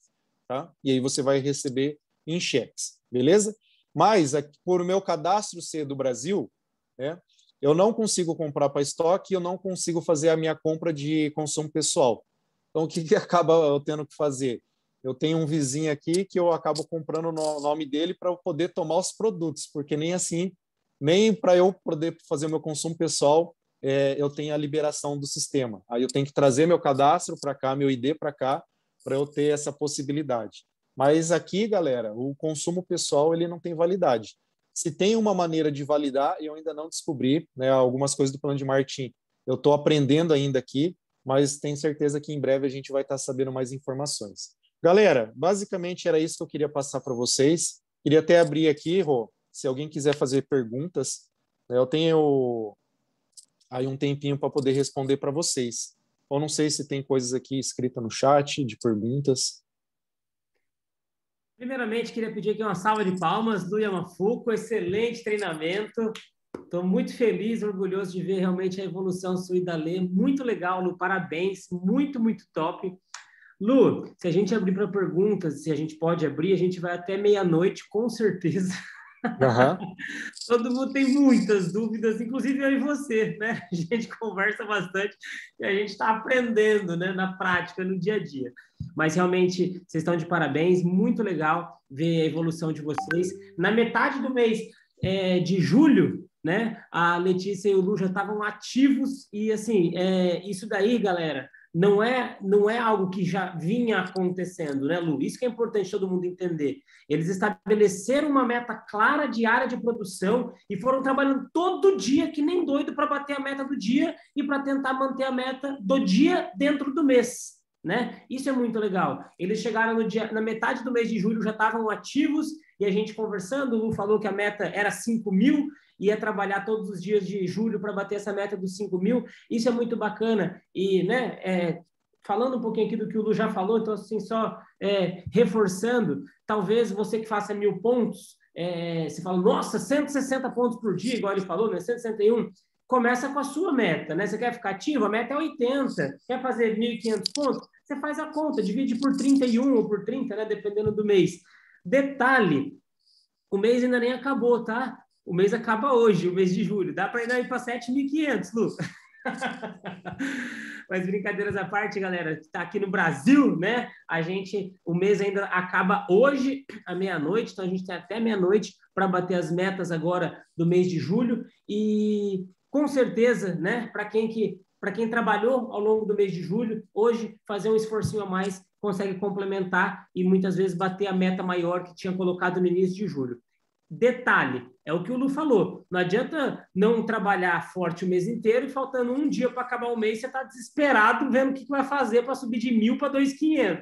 tá? E aí você vai receber em cheques, beleza? Mas aqui, por meu cadastro ser do Brasil, né, eu não consigo comprar para estoque, eu não consigo fazer a minha compra de consumo pessoal. Então o que, que acaba eu tendo que fazer? eu tenho um vizinho aqui que eu acabo comprando o nome dele para eu poder tomar os produtos, porque nem assim, nem para eu poder fazer o meu consumo pessoal, é, eu tenho a liberação do sistema. Aí eu tenho que trazer meu cadastro para cá, meu ID para cá, para eu ter essa possibilidade. Mas aqui, galera, o consumo pessoal ele não tem validade. Se tem uma maneira de validar, eu ainda não descobri, né, algumas coisas do plano de Martin, eu estou aprendendo ainda aqui, mas tenho certeza que em breve a gente vai estar tá sabendo mais informações. Galera, basicamente era isso que eu queria passar para vocês. Queria até abrir aqui, Rô, se alguém quiser fazer perguntas. Né? Eu tenho aí um tempinho para poder responder para vocês. Eu não sei se tem coisas aqui escritas no chat de perguntas. Primeiramente, queria pedir aqui uma salva de palmas do Yamafuco. Excelente treinamento. Estou muito feliz, orgulhoso de ver realmente a evolução sua e da Lê. Muito legal, Lu. Parabéns. Muito, muito top. Lu, se a gente abrir para perguntas, se a gente pode abrir, a gente vai até meia-noite, com certeza. Uhum. Todo mundo tem muitas dúvidas, inclusive eu e você, né? A gente conversa bastante e a gente está aprendendo, né? Na prática, no dia a dia. Mas realmente, vocês estão de parabéns, muito legal ver a evolução de vocês. Na metade do mês é, de julho, né? A Letícia e o Lu já estavam ativos e assim, é, isso daí, galera, não é, não é algo que já vinha acontecendo, né, Lu? Isso que é importante todo mundo entender. Eles estabeleceram uma meta clara de área de produção e foram trabalhando todo dia, que nem doido, para bater a meta do dia e para tentar manter a meta do dia dentro do mês. Né? Isso é muito legal. Eles chegaram no dia, na metade do mês de julho, já estavam ativos e a gente conversando. O Lu falou que a meta era 5 mil ia trabalhar todos os dias de julho para bater essa meta dos 5 mil. Isso é muito bacana. E, né, é, falando um pouquinho aqui do que o Lu já falou, então, assim, só é, reforçando, talvez você que faça mil pontos, é, você fala, nossa, 160 pontos por dia, igual ele falou, né? 161 começa com a sua meta, né? Você quer ficar ativo? A meta é 80. Quer fazer 1.500 pontos? Você faz a conta, divide por 31 ou por 30, né? Dependendo do mês. Detalhe, o mês ainda nem acabou, tá? O mês acaba hoje, o mês de julho. Dá para ir para 7.500, Lu. Mas brincadeiras à parte, galera, que está aqui no Brasil, né? A gente, o mês ainda acaba hoje à meia-noite, então a gente tem até meia-noite para bater as metas agora do mês de julho e com certeza, né? Para quem que para quem trabalhou ao longo do mês de julho, hoje fazer um esforcinho a mais consegue complementar e muitas vezes bater a meta maior que tinha colocado no início de julho. Detalhe, é o que o Lu falou. Não adianta não trabalhar forte o mês inteiro e faltando um dia para acabar o mês, você está desesperado vendo o que, que vai fazer para subir de mil para 2.500.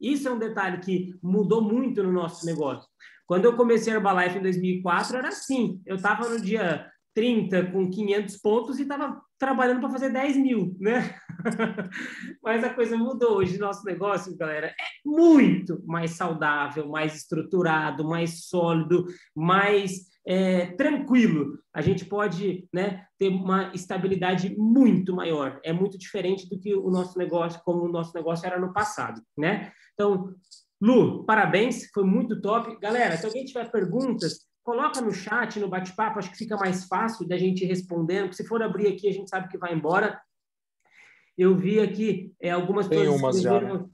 Isso é um detalhe que mudou muito no nosso negócio. Quando eu comecei a Herbalife em 2004, era assim. Eu estava no dia 30 com 500 pontos e estava trabalhando para fazer 10 mil, né? Mas a coisa mudou. Hoje, nosso negócio, galera, é muito mais saudável, mais estruturado, mais sólido, mais é, tranquilo. A gente pode né, ter uma estabilidade muito maior. É muito diferente do que o nosso negócio, como o nosso negócio era no passado. Né? Então, Lu, parabéns, foi muito top. Galera, se alguém tiver perguntas, coloca no chat, no bate-papo, acho que fica mais fácil da gente ir respondendo. Se for abrir aqui, a gente sabe que vai embora. Eu vi aqui é, algumas Tem pessoas umas já, né?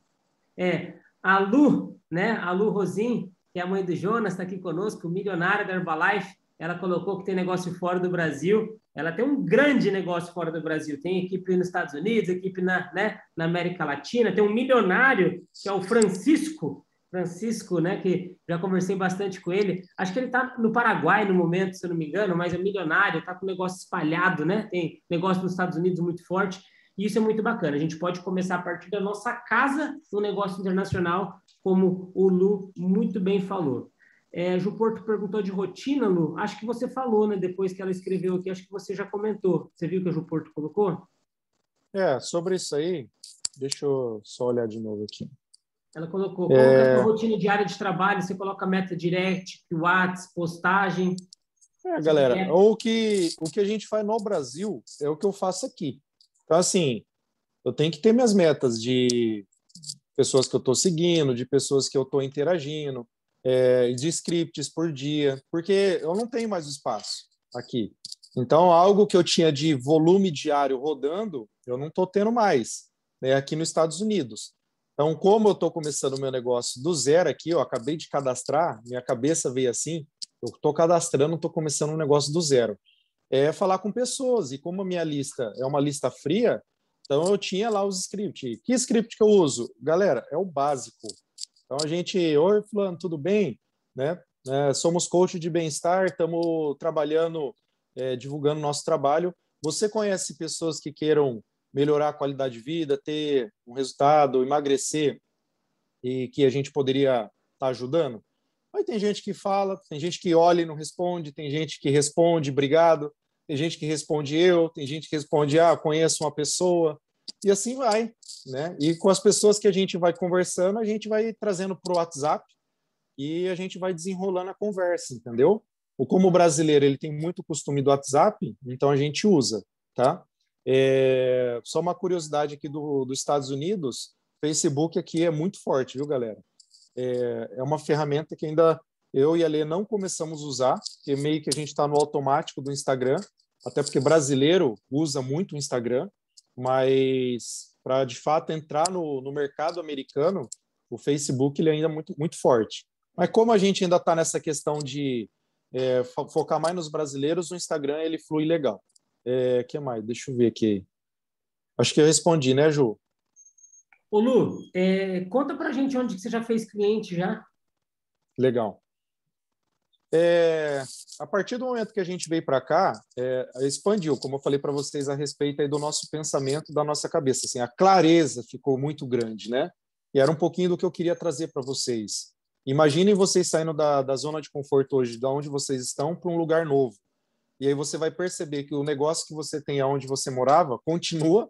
É, a Lu, né? A Lu Rosin, que é a mãe do Jonas, está aqui conosco, milionária da Herbalife. Ela colocou que tem negócio fora do Brasil. Ela tem um grande negócio fora do Brasil. Tem equipe nos Estados Unidos, equipe na, né, na América Latina. Tem um milionário, que é o Francisco, Francisco, né, que já conversei bastante com ele. Acho que ele está no Paraguai no momento, se eu não me engano, mas é milionário, está com negócio espalhado, né? Tem negócio nos Estados Unidos muito forte. E isso é muito bacana. A gente pode começar a partir da nossa casa no negócio internacional, como o Lu muito bem falou. É, Ju Porto perguntou de rotina, Lu. Acho que você falou, né? Depois que ela escreveu aqui, acho que você já comentou. Você viu que a Ju Porto colocou? É, sobre isso aí, deixa eu só olhar de novo aqui. Ela colocou, é... a rotina diária de trabalho? Você coloca meta direct, WhatsApp, postagem? É, galera, o que, o que a gente faz no Brasil é o que eu faço aqui. Então, assim, eu tenho que ter minhas metas de pessoas que eu estou seguindo, de pessoas que eu estou interagindo, é, de scripts por dia, porque eu não tenho mais espaço aqui. Então, algo que eu tinha de volume diário rodando, eu não estou tendo mais né, aqui nos Estados Unidos. Então, como eu estou começando o meu negócio do zero aqui, eu acabei de cadastrar, minha cabeça veio assim, eu estou cadastrando, estou começando um negócio do zero é falar com pessoas. E como a minha lista é uma lista fria, então eu tinha lá os scripts. Que script que eu uso? Galera, é o básico. Então a gente, oi fulano, tudo bem? Né? É, somos coach de bem-estar, estamos trabalhando, é, divulgando nosso trabalho. Você conhece pessoas que queiram melhorar a qualidade de vida, ter um resultado, emagrecer e que a gente poderia estar tá ajudando? Aí tem gente que fala, tem gente que olha e não responde, tem gente que responde, obrigado. Tem gente que responde eu, tem gente que responde ah, conheço uma pessoa, e assim vai, né? E com as pessoas que a gente vai conversando, a gente vai trazendo para o WhatsApp e a gente vai desenrolando a conversa, entendeu? O como o brasileiro ele tem muito costume do WhatsApp, então a gente usa, tá? É... Só uma curiosidade aqui do, dos Estados Unidos, Facebook aqui é muito forte, viu, galera? É, é uma ferramenta que ainda eu e a Lê não começamos a usar, porque meio que a gente está no automático do Instagram, até porque brasileiro usa muito o Instagram, mas para de fato entrar no, no mercado americano, o Facebook ele é ainda muito, muito forte. Mas como a gente ainda está nessa questão de é, focar mais nos brasileiros, o Instagram ele flui legal. É, que mais? Deixa eu ver aqui. Acho que eu respondi, né, Ju? Ô Lu, é, conta pra gente onde que você já fez cliente já. Legal. É, a partir do momento que a gente veio para cá, é, expandiu, como eu falei para vocês a respeito do nosso pensamento, da nossa cabeça. Assim, a clareza ficou muito grande, né? E era um pouquinho do que eu queria trazer para vocês. Imaginem vocês saindo da, da zona de conforto hoje, da onde vocês estão, para um lugar novo. E aí você vai perceber que o negócio que você tem aonde você morava continua,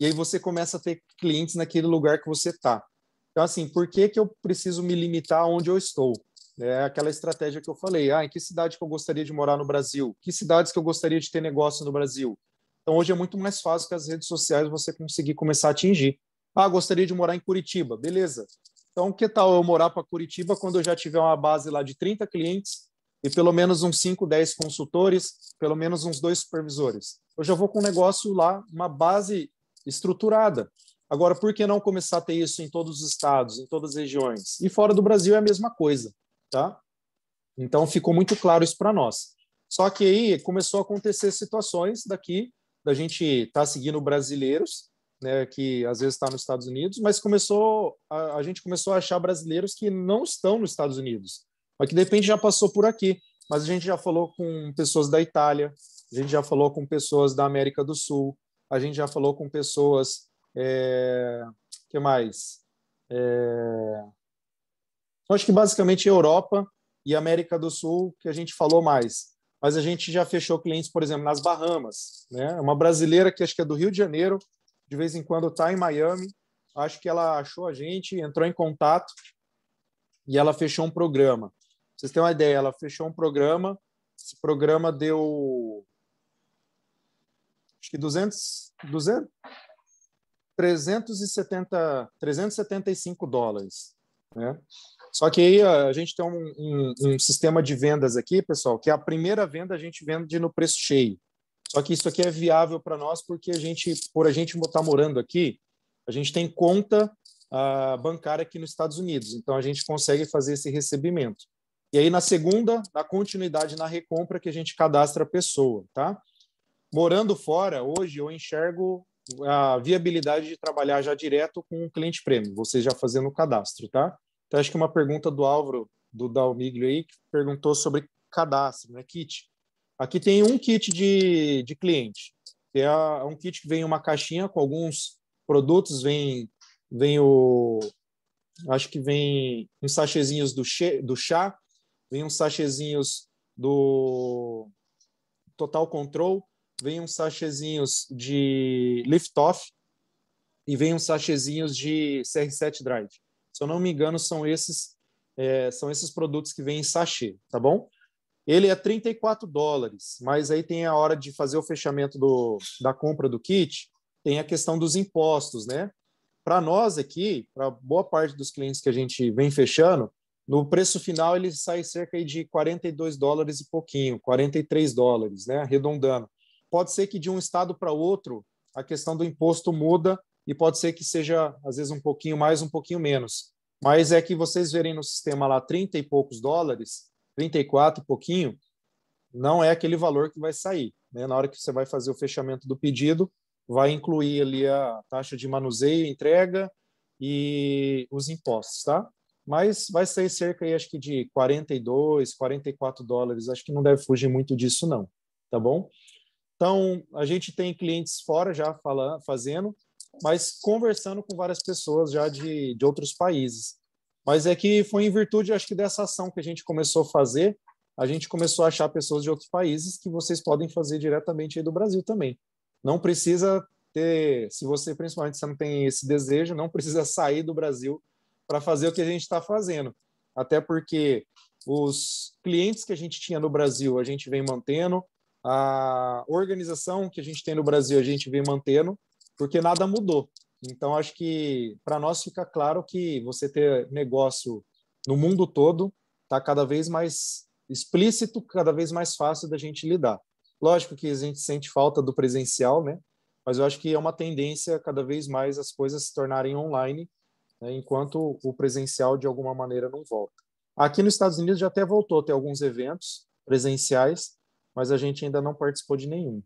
e aí você começa a ter clientes naquele lugar que você está. Então, assim, por que, que eu preciso me limitar aonde eu estou? É aquela estratégia que eu falei. Ah, em que cidade que eu gostaria de morar no Brasil? Que cidades que eu gostaria de ter negócio no Brasil? Então, hoje é muito mais fácil que as redes sociais você conseguir começar a atingir. Ah, gostaria de morar em Curitiba. Beleza. Então, que tal eu morar para Curitiba quando eu já tiver uma base lá de 30 clientes e pelo menos uns 5, 10 consultores, pelo menos uns dois supervisores? Eu já vou com um negócio lá, uma base estruturada. Agora, por que não começar a ter isso em todos os estados, em todas as regiões? E fora do Brasil é a mesma coisa tá? Então ficou muito claro isso para nós. Só que aí começou a acontecer situações daqui da gente está tá seguindo brasileiros, né, que às vezes está nos Estados Unidos, mas começou a, a, gente começou a achar brasileiros que não estão nos Estados Unidos, mas que de repente já passou por aqui. Mas a gente já falou com pessoas da Itália, a gente já falou com pessoas da América do Sul, a gente já falou com pessoas é, que mais é, então, acho que basicamente Europa e América do Sul que a gente falou mais. Mas a gente já fechou clientes, por exemplo, nas Bahamas. Né? Uma brasileira que acho que é do Rio de Janeiro, de vez em quando está em Miami. Acho que ela achou a gente, entrou em contato e ela fechou um programa. vocês têm uma ideia, ela fechou um programa. Esse programa deu acho que 200, 200 370, 375 dólares. Né? Só que aí a gente tem um, um, um, sistema de vendas aqui, pessoal, que é a primeira venda a gente vende no preço cheio. Só que isso aqui é viável para nós porque a gente, por a gente estar tá morando aqui, a gente tem conta uh, bancária aqui nos Estados Unidos. Então a gente consegue fazer esse recebimento. E aí na segunda, na continuidade na recompra que a gente cadastra a pessoa, tá? Morando fora, hoje eu enxergo a viabilidade de trabalhar já direto com o cliente prêmio, você já fazendo o cadastro, tá? Então, acho que uma pergunta do Álvaro, do Dalmiglio aí, que perguntou sobre cadastro, né? Kit. Aqui tem um kit de, de cliente, é, é um kit que vem uma caixinha com alguns produtos, vem, vem o... Acho que vem uns sachezinhos do, che, do chá, vem uns sachezinhos do Total Control, vem uns sachezinhos de Liftoff e vem uns sachezinhos de CR7 Drive. Se eu não me engano, são esses, é, são esses produtos que vêm em sachê, tá bom? Ele é 34 dólares, mas aí tem a hora de fazer o fechamento do, da compra do kit, tem a questão dos impostos, né? Para nós aqui, para boa parte dos clientes que a gente vem fechando, no preço final ele sai cerca de 42 dólares e pouquinho, 43 dólares, né? Arredondando. Pode ser que de um estado para outro a questão do imposto muda e pode ser que seja, às vezes, um pouquinho mais, um pouquinho menos. Mas é que vocês verem no sistema lá 30 e poucos dólares, 34 e pouquinho, não é aquele valor que vai sair. Né? Na hora que você vai fazer o fechamento do pedido, vai incluir ali a taxa de manuseio, entrega e os impostos, tá? Mas vai sair cerca aí, acho que de 42, 44 dólares. Acho que não deve fugir muito disso, não. Tá bom? Então, a gente tem clientes fora já falando, fazendo mas conversando com várias pessoas já de, de outros países. Mas é que foi em virtude, acho que, dessa ação que a gente começou a fazer, a gente começou a achar pessoas de outros países que vocês podem fazer diretamente aí do Brasil também. Não precisa ter, se você principalmente se não tem esse desejo, não precisa sair do Brasil para fazer o que a gente está fazendo. Até porque os clientes que a gente tinha no Brasil, a gente vem mantendo, a organização que a gente tem no Brasil, a gente vem mantendo, porque nada mudou. Então, acho que para nós fica claro que você ter negócio no mundo todo está cada vez mais explícito, cada vez mais fácil da gente lidar. Lógico que a gente sente falta do presencial, né? Mas eu acho que é uma tendência cada vez mais as coisas se tornarem online, né? enquanto o presencial de alguma maneira não volta. Aqui nos Estados Unidos já até voltou a ter alguns eventos presenciais, mas a gente ainda não participou de nenhum.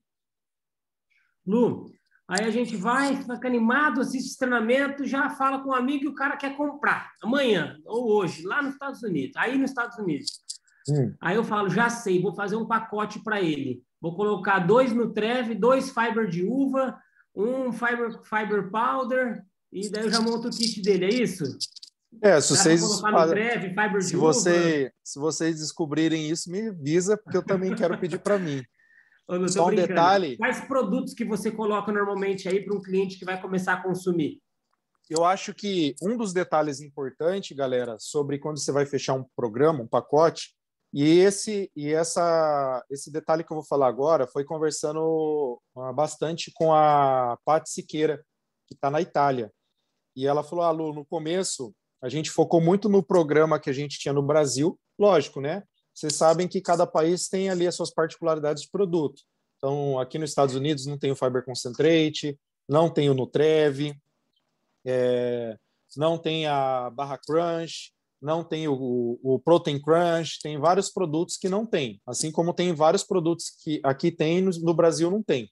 Lu, Aí a gente vai, fica animado, assiste o treinamento, já fala com um amigo e o cara quer comprar amanhã ou hoje, lá nos Estados Unidos, aí nos Estados Unidos. Hum. Aí eu falo, já sei, vou fazer um pacote para ele. Vou colocar dois no treve, dois fiber de uva, um fiber, fiber powder, e daí eu já monto o kit dele, é isso? É, se vocês. Treve, se, você, se vocês descobrirem isso, me avisa, porque eu também quero pedir para mim. Ô, Só um detalhe. Quais produtos que você coloca normalmente aí para um cliente que vai começar a consumir? Eu acho que um dos detalhes importantes, galera, sobre quando você vai fechar um programa, um pacote, e esse e essa esse detalhe que eu vou falar agora foi conversando ah, bastante com a Pat Siqueira, que está na Itália. E ela falou: "Alô, ah, no começo a gente focou muito no programa que a gente tinha no Brasil, lógico, né? vocês sabem que cada país tem ali as suas particularidades de produto. Então, aqui nos Estados Unidos não tem o Fiber Concentrate, não tem o Nutrev, é, não tem a Barra Crunch, não tem o, o, Protein Crunch, tem vários produtos que não tem, assim como tem vários produtos que aqui tem no, no Brasil não tem.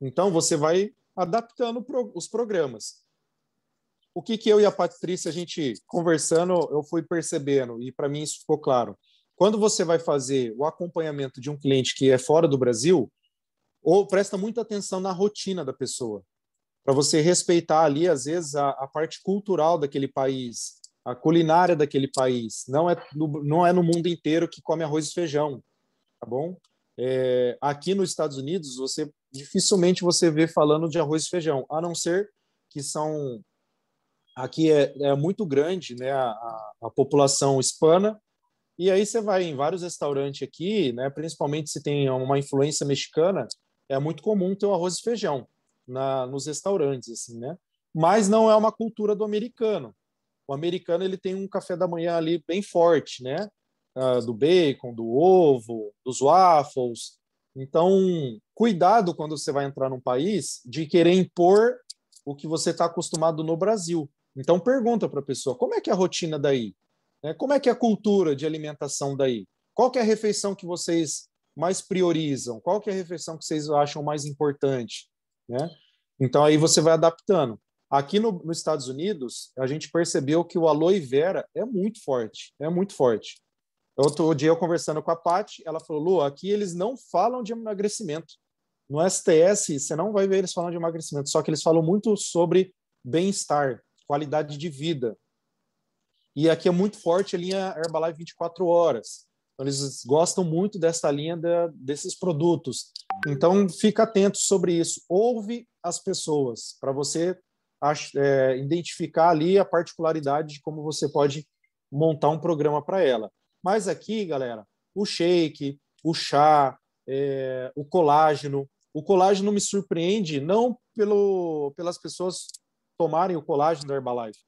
Então, você vai adaptando pro, os programas. O que, que eu e a Patrícia, a gente conversando, eu fui percebendo, e para mim isso ficou claro quando você vai fazer o acompanhamento de um cliente que é fora do Brasil, ou presta muita atenção na rotina da pessoa, para você respeitar ali, às vezes, a, a, parte cultural daquele país, a culinária daquele país. Não é no, não é no mundo inteiro que come arroz e feijão, tá bom? É, aqui nos Estados Unidos, você dificilmente você vê falando de arroz e feijão, a não ser que são aqui é, é muito grande, né, a, a população hispana e aí você vai em vários restaurantes aqui, né? Principalmente se tem uma influência mexicana, é muito comum ter o arroz e feijão na, nos restaurantes, assim, né? Mas não é uma cultura do americano. O americano ele tem um café da manhã ali bem forte, né? Ah, do bacon, do ovo, dos waffles. Então, cuidado quando você vai entrar num país de querer impor o que você está acostumado no Brasil. Então, pergunta para a pessoa: como é que é a rotina daí? Né? Como é que é a cultura de alimentação daí? Qual é a refeição que vocês mais priorizam? Qual é a refeição que vocês acham mais importante? Né? Então aí você vai adaptando. Aqui no, nos Estados Unidos, a gente percebeu que o aloe vera é muito forte, é muito forte. Outro dia eu conversando com a Paty, ela falou: Lu, aqui eles não falam de emagrecimento. No STS, você não vai ver eles falando de emagrecimento, só que eles falam muito sobre bem-estar, qualidade de vida, e aqui é muito forte a linha Herbalife 24 horas. Então, eles gostam muito dessa linha desses produtos. Então, fica atento sobre isso. Ouve as pessoas para você é, identificar ali a particularidade de como você pode montar um programa para ela. Mas aqui, galera, o shake, o chá, é, o colágeno. O colágeno me surpreende não pelo, pelas pessoas tomarem o colágeno da Herbalife,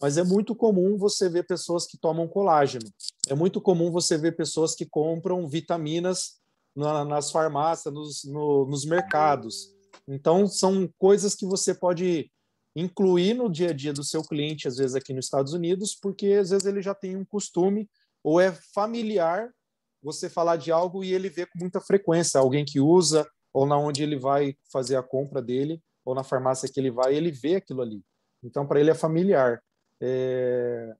mas é muito comum você ver pessoas que tomam colágeno. É muito comum você ver pessoas que compram vitaminas na, nas farmácias, nos, no, nos mercados. Então, são coisas que você pode incluir no dia a dia do seu cliente, às vezes aqui nos Estados Unidos, porque às vezes ele já tem um costume ou é familiar você falar de algo e ele vê com muita frequência. Alguém que usa, ou na onde ele vai fazer a compra dele, ou na farmácia que ele vai, ele vê aquilo ali. Então, para ele é familiar. É,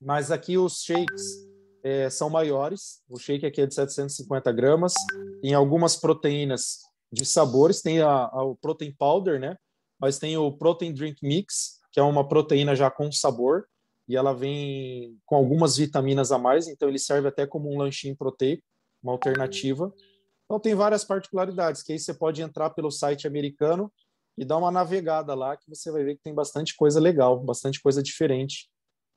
mas aqui os shakes é, são maiores. O shake aqui é de 750 gramas. Tem algumas proteínas de sabores. Tem a, a, o protein powder, né? Mas tem o protein drink mix, que é uma proteína já com sabor. E ela vem com algumas vitaminas a mais. Então ele serve até como um lanchinho proteico, uma alternativa. Então tem várias particularidades que aí você pode entrar pelo site americano e dá uma navegada lá que você vai ver que tem bastante coisa legal, bastante coisa diferente.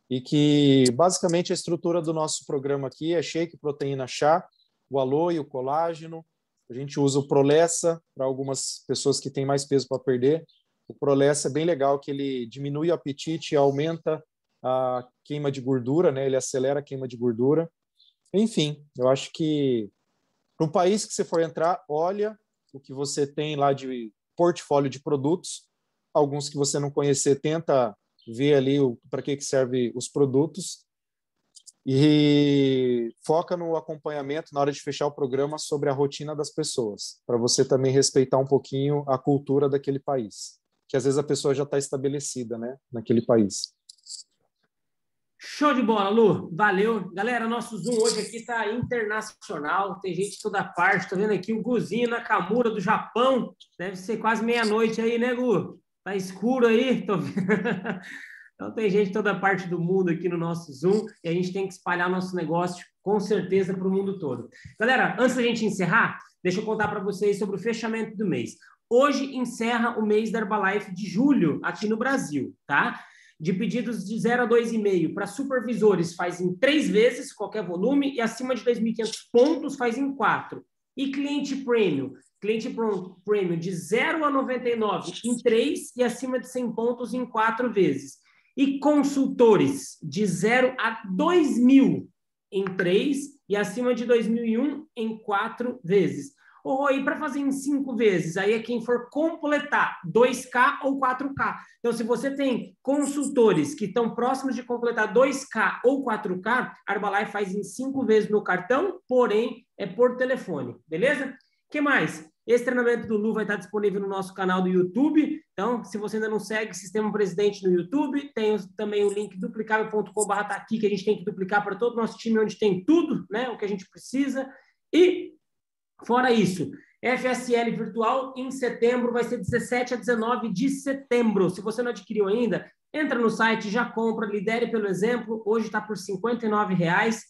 E que basicamente a estrutura do nosso programa aqui é shake, proteína, chá, o aloe, o colágeno. A gente usa o Prolessa para algumas pessoas que têm mais peso para perder. O Prolessa é bem legal que ele diminui o apetite e aumenta a queima de gordura, né? Ele acelera a queima de gordura. Enfim, eu acho que para o país que você for entrar, olha o que você tem lá de portfólio de produtos, alguns que você não conhecer, tenta ver ali para que, que serve os produtos e foca no acompanhamento na hora de fechar o programa sobre a rotina das pessoas, para você também respeitar um pouquinho a cultura daquele país, que às vezes a pessoa já está estabelecida, né, naquele país. Show de bola, Lu. Valeu. Galera, nosso Zoom hoje aqui está internacional. Tem gente de toda parte. Estou vendo aqui o Guzinho Nakamura do Japão. Deve ser quase meia-noite aí, né, Gu? Tá escuro aí. Tô... então tem gente de toda parte do mundo aqui no nosso Zoom e a gente tem que espalhar nosso negócio com certeza para o mundo todo. Galera, antes da gente encerrar, deixa eu contar para vocês sobre o fechamento do mês. Hoje encerra o mês da Herbalife de julho aqui no Brasil, tá? de pedidos de 0 a 2,5 para supervisores faz em três vezes qualquer volume e acima de 2.500 pontos faz em quatro. E cliente premium? Cliente premium de 0 a 99 em três e acima de 100 pontos em quatro vezes. E consultores de 0 a 2.000 em três e acima de 2.001 em quatro vezes ou aí para fazer em cinco vezes. Aí é quem for completar 2K ou 4K. Então, se você tem consultores que estão próximos de completar 2K ou 4K, a Herbalife faz em cinco vezes no cartão, porém é por telefone, beleza? que mais? Esse treinamento do Lu vai estar disponível no nosso canal do YouTube. Então, se você ainda não segue Sistema Presidente no YouTube, tem também o link duplicável.com.br tá aqui, que a gente tem que duplicar para todo o nosso time, onde tem tudo, né? O que a gente precisa. E Fora isso, FSL virtual em setembro vai ser 17 a 19 de setembro. Se você não adquiriu ainda, entra no site, já compra, lidere pelo exemplo. Hoje está por R$ reais.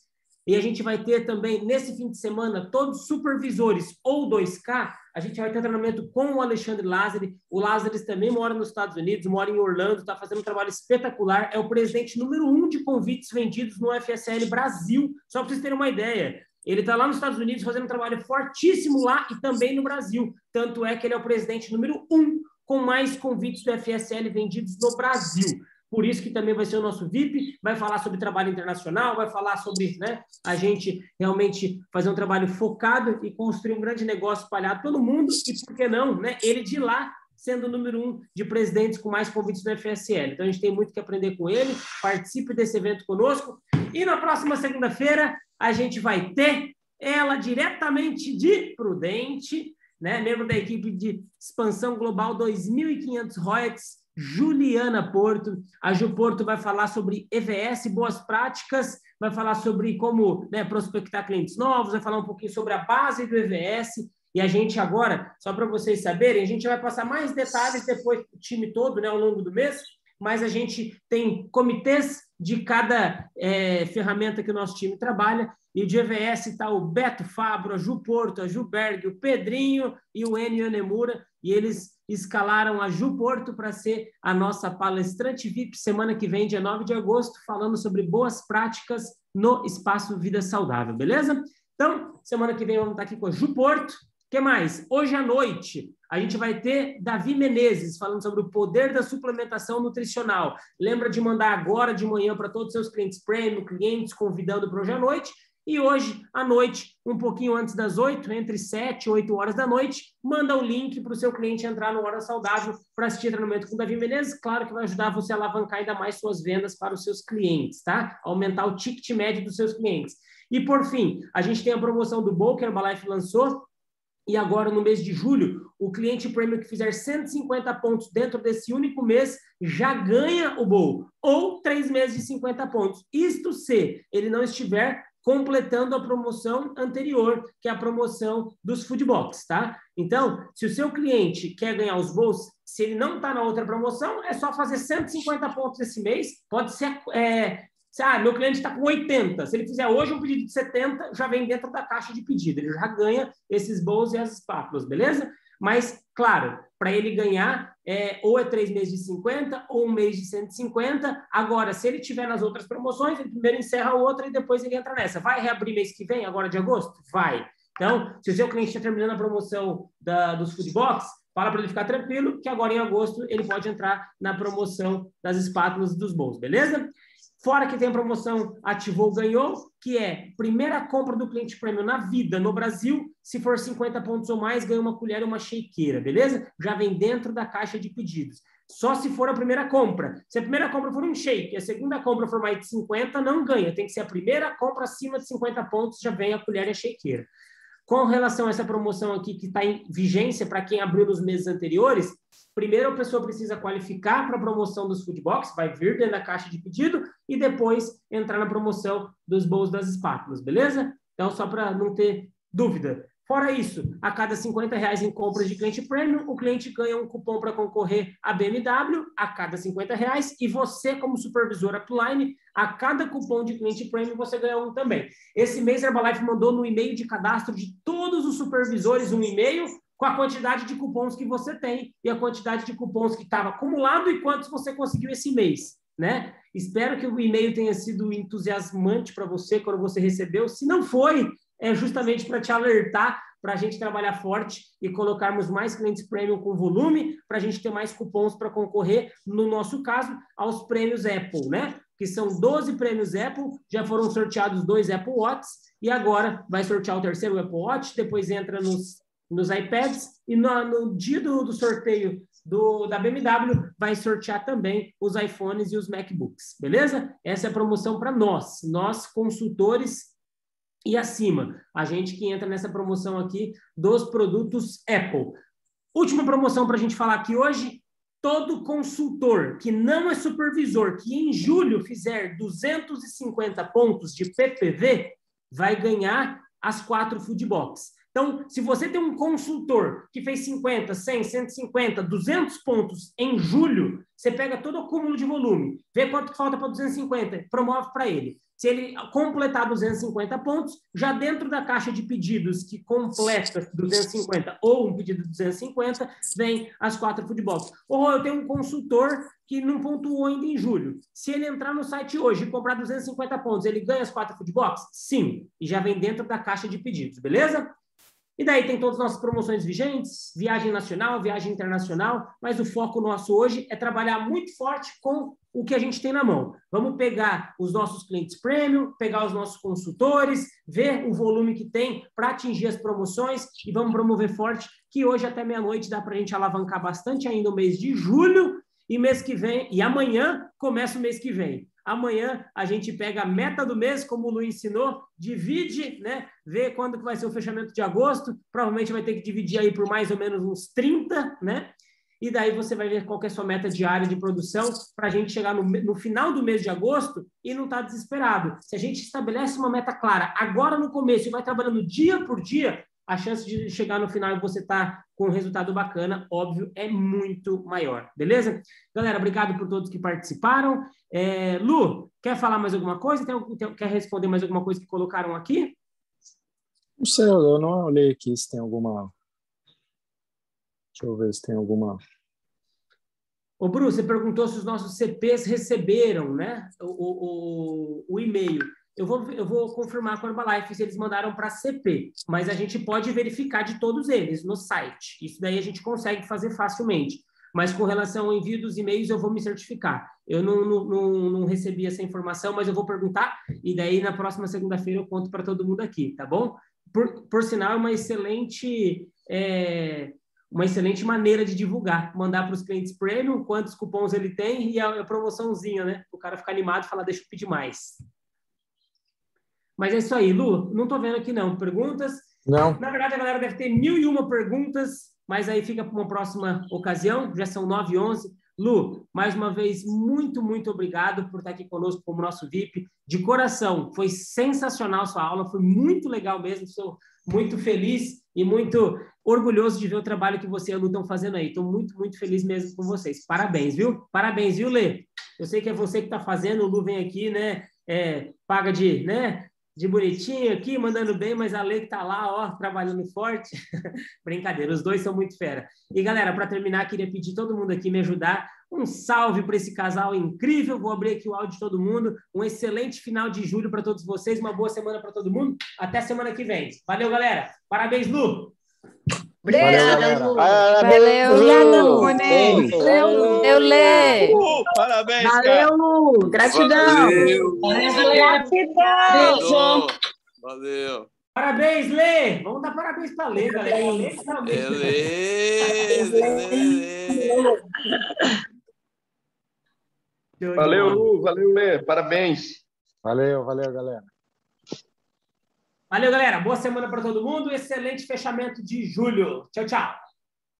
E a gente vai ter também, nesse fim de semana, todos supervisores ou 2K, a gente vai ter treinamento com o Alexandre Lázari. O Lázari também mora nos Estados Unidos, mora em Orlando, está fazendo um trabalho espetacular. É o presidente número um de convites vendidos no FSL Brasil. Só para vocês terem uma ideia. Ele está lá nos Estados Unidos fazendo um trabalho fortíssimo lá e também no Brasil. Tanto é que ele é o presidente número um com mais convites do FSL vendidos no Brasil. Por isso que também vai ser o nosso VIP, vai falar sobre trabalho internacional, vai falar sobre né, a gente realmente fazer um trabalho focado e construir um grande negócio espalhado pelo mundo e, por que não, né, ele de lá sendo o número um de presidentes com mais convites do FSL. Então, a gente tem muito que aprender com ele. Participe desse evento conosco. E na próxima segunda-feira a gente vai ter ela diretamente de Prudente, né? membro da equipe de expansão global 2.500 royalties, Juliana Porto. A Ju Porto vai falar sobre EVS, boas práticas, vai falar sobre como né, prospectar clientes novos, vai falar um pouquinho sobre a base do EVS. E a gente agora, só para vocês saberem, a gente vai passar mais detalhes depois do time todo né, ao longo do mês, mas a gente tem comitês de cada é, ferramenta que o nosso time trabalha. E de EVS está o Beto Fabro, a Ju Porto, a Ju Berg, o Pedrinho e o Enio Nemura E eles escalaram a Ju Porto para ser a nossa palestrante VIP semana que vem, dia 9 de agosto, falando sobre boas práticas no espaço Vida Saudável, beleza? Então, semana que vem vamos estar aqui com a Ju Porto, que mais? Hoje à noite a gente vai ter Davi Menezes falando sobre o poder da suplementação nutricional. Lembra de mandar agora de manhã para todos os seus clientes prêmio, clientes convidando para hoje à noite. E hoje à noite, um pouquinho antes das oito, entre sete e oito horas da noite, manda o link para o seu cliente entrar no Hora Saudável para assistir treinamento com o Davi Menezes. Claro que vai ajudar você a alavancar ainda mais suas vendas para os seus clientes, tá? Aumentar o ticket médio dos seus clientes. E por fim, a gente tem a promoção do Boker Herbalife lançou, e agora, no mês de julho, o cliente premium que fizer 150 pontos dentro desse único mês já ganha o BOU, ou três meses de 50 pontos. Isto se ele não estiver completando a promoção anterior, que é a promoção dos food box, tá? Então, se o seu cliente quer ganhar os bons, se ele não está na outra promoção, é só fazer 150 pontos esse mês. Pode ser é, se, ah, meu cliente está com 80. Se ele fizer hoje um pedido de 70, já vem dentro da caixa de pedido. Ele já ganha esses bowls e as espátulas, beleza? Mas, claro, para ele ganhar, é, ou é três meses de 50, ou um mês de 150. Agora, se ele tiver nas outras promoções, ele primeiro encerra a outra e depois ele entra nessa. Vai reabrir mês que vem, agora de agosto? Vai. Então, se o seu cliente está terminando a promoção da, dos food box, fala para ele ficar tranquilo, que agora em agosto ele pode entrar na promoção das espátulas dos bons, beleza? Fora que tem a promoção ativou, ganhou, que é primeira compra do cliente prêmio na vida no Brasil, se for 50 pontos ou mais, ganha uma colher e uma shakeira, beleza? Já vem dentro da caixa de pedidos. Só se for a primeira compra. Se a primeira compra for um shake, a segunda compra for mais de 50, não ganha. Tem que ser a primeira compra acima de 50 pontos, já vem a colher e a shakeira. Com relação a essa promoção aqui que está em vigência para quem abriu nos meses anteriores, Primeiro a pessoa precisa qualificar para a promoção dos food box, vai vir dentro da caixa de pedido e depois entrar na promoção dos bolsos das espátulas, beleza? Então, só para não ter dúvida. Fora isso, a cada 50 reais em compras de cliente premium, o cliente ganha um cupom para concorrer à BMW a cada 50 reais e você, como supervisor upline, a cada cupom de cliente premium você ganha um também. Esse mês a Herbalife mandou no e-mail de cadastro de todos os supervisores um e-mail com a quantidade de cupons que você tem e a quantidade de cupons que estava acumulado e quantos você conseguiu esse mês, né? Espero que o e-mail tenha sido entusiasmante para você quando você recebeu. Se não foi, é justamente para te alertar para a gente trabalhar forte e colocarmos mais clientes premium com volume, para a gente ter mais cupons para concorrer, no nosso caso, aos prêmios Apple, né? Que são 12 prêmios Apple, já foram sorteados dois Apple Watch, e agora vai sortear o terceiro Apple Watch, depois entra nos nos iPads. E no, no dia do, do sorteio do, da BMW, vai sortear também os iPhones e os MacBooks, beleza? Essa é a promoção para nós, nós consultores e acima. A gente que entra nessa promoção aqui dos produtos Apple. Última promoção para a gente falar aqui hoje. Todo consultor que não é supervisor, que em julho fizer 250 pontos de PPV, vai ganhar as quatro food boxes. Então, se você tem um consultor que fez 50, 100, 150, 200 pontos em julho, você pega todo o cúmulo de volume, vê quanto falta para 250, promove para ele. Se ele completar 250 pontos, já dentro da caixa de pedidos que completa 250 ou um pedido de 250, vem as quatro boxes. Ou eu tenho um consultor que não pontuou ainda em julho. Se ele entrar no site hoje e comprar 250 pontos, ele ganha as quatro boxes, Sim, e já vem dentro da caixa de pedidos, beleza? E daí tem todas as nossas promoções vigentes, viagem nacional, viagem internacional, mas o foco nosso hoje é trabalhar muito forte com o que a gente tem na mão. Vamos pegar os nossos clientes premium, pegar os nossos consultores, ver o volume que tem para atingir as promoções e vamos promover forte, que hoje até meia-noite dá para a gente alavancar bastante ainda o mês de julho e mês que vem, e amanhã começa o mês que vem. Amanhã a gente pega a meta do mês, como o Lu ensinou, divide, né? Vê quando que vai ser o fechamento de agosto. Provavelmente vai ter que dividir aí por mais ou menos uns 30, né? E daí você vai ver qual é a sua meta diária de produção para a gente chegar no, no, final do mês de agosto e não estar tá desesperado. Se a gente estabelece uma meta clara agora no começo e vai trabalhando dia por dia, a chance de chegar no final e você tá com um resultado bacana, óbvio, é muito maior, beleza? Galera, obrigado por todos que participaram. É, Lu, quer falar mais alguma coisa? Tem, tem, quer responder mais alguma coisa que colocaram aqui? Não sei, eu não olhei aqui se tem alguma. Deixa eu ver se tem alguma Ô, Bruno, você perguntou se os nossos CPs receberam né, o, o, o, o e-mail eu vou, eu vou confirmar com a Herbalife se eles mandaram para CP, mas a gente pode verificar de todos eles no site. Isso daí a gente consegue fazer facilmente. Mas com relação ao envio dos e-mails, eu vou me certificar. Eu não, não, não, não recebi essa informação, mas eu vou perguntar, e daí na próxima segunda-feira eu conto para todo mundo aqui, tá bom? Por, por sinal, é uma excelente. É uma excelente maneira de divulgar, mandar para os clientes premium quantos cupons ele tem e a, a promoçãozinha, né? O cara ficar animado e falar, deixa eu pedir mais. Mas é isso aí. Lu, não estou vendo aqui não. Perguntas? Não. Na verdade, a galera deve ter mil e uma perguntas, mas aí fica para uma próxima ocasião. Já são 9 e 11. Lu, mais uma vez, muito, muito obrigado por estar aqui conosco como nosso VIP. De coração, foi sensacional sua aula, foi muito legal mesmo. Sou muito feliz e muito orgulhoso de ver o trabalho que você e a Lu estão fazendo aí. Estou muito, muito feliz mesmo com vocês. Parabéns, viu? Parabéns, viu, Lê? Eu sei que é você que está fazendo, o Lu vem aqui, né? É, paga de, né? de bonitinho aqui, mandando bem, mas a lei que tá lá, ó, trabalhando forte. Brincadeira, os dois são muito fera. E galera, para terminar, queria pedir todo mundo aqui me ajudar. Um salve para esse casal incrível. Vou abrir aqui o áudio de todo mundo. Um excelente final de julho para todos vocês. Uma boa semana para todo mundo. Até semana que vem. Valeu, galera. Parabéns, Lu. Obrigado. Valeu, Lu. Valeu, Eu lê. Parabéns, Valeu, Lu. Gratidão. Gratidão. Valeu. Parabéns, Lê! Vamos dar parabéns para Lê, galera. Lê, é Lê, Valeu, Lu. Valeu, Lê. Parabéns. Valeu, valeu, galera. Valeu, galera. Boa semana para todo mundo. Excelente fechamento de julho. Tchau, tchau.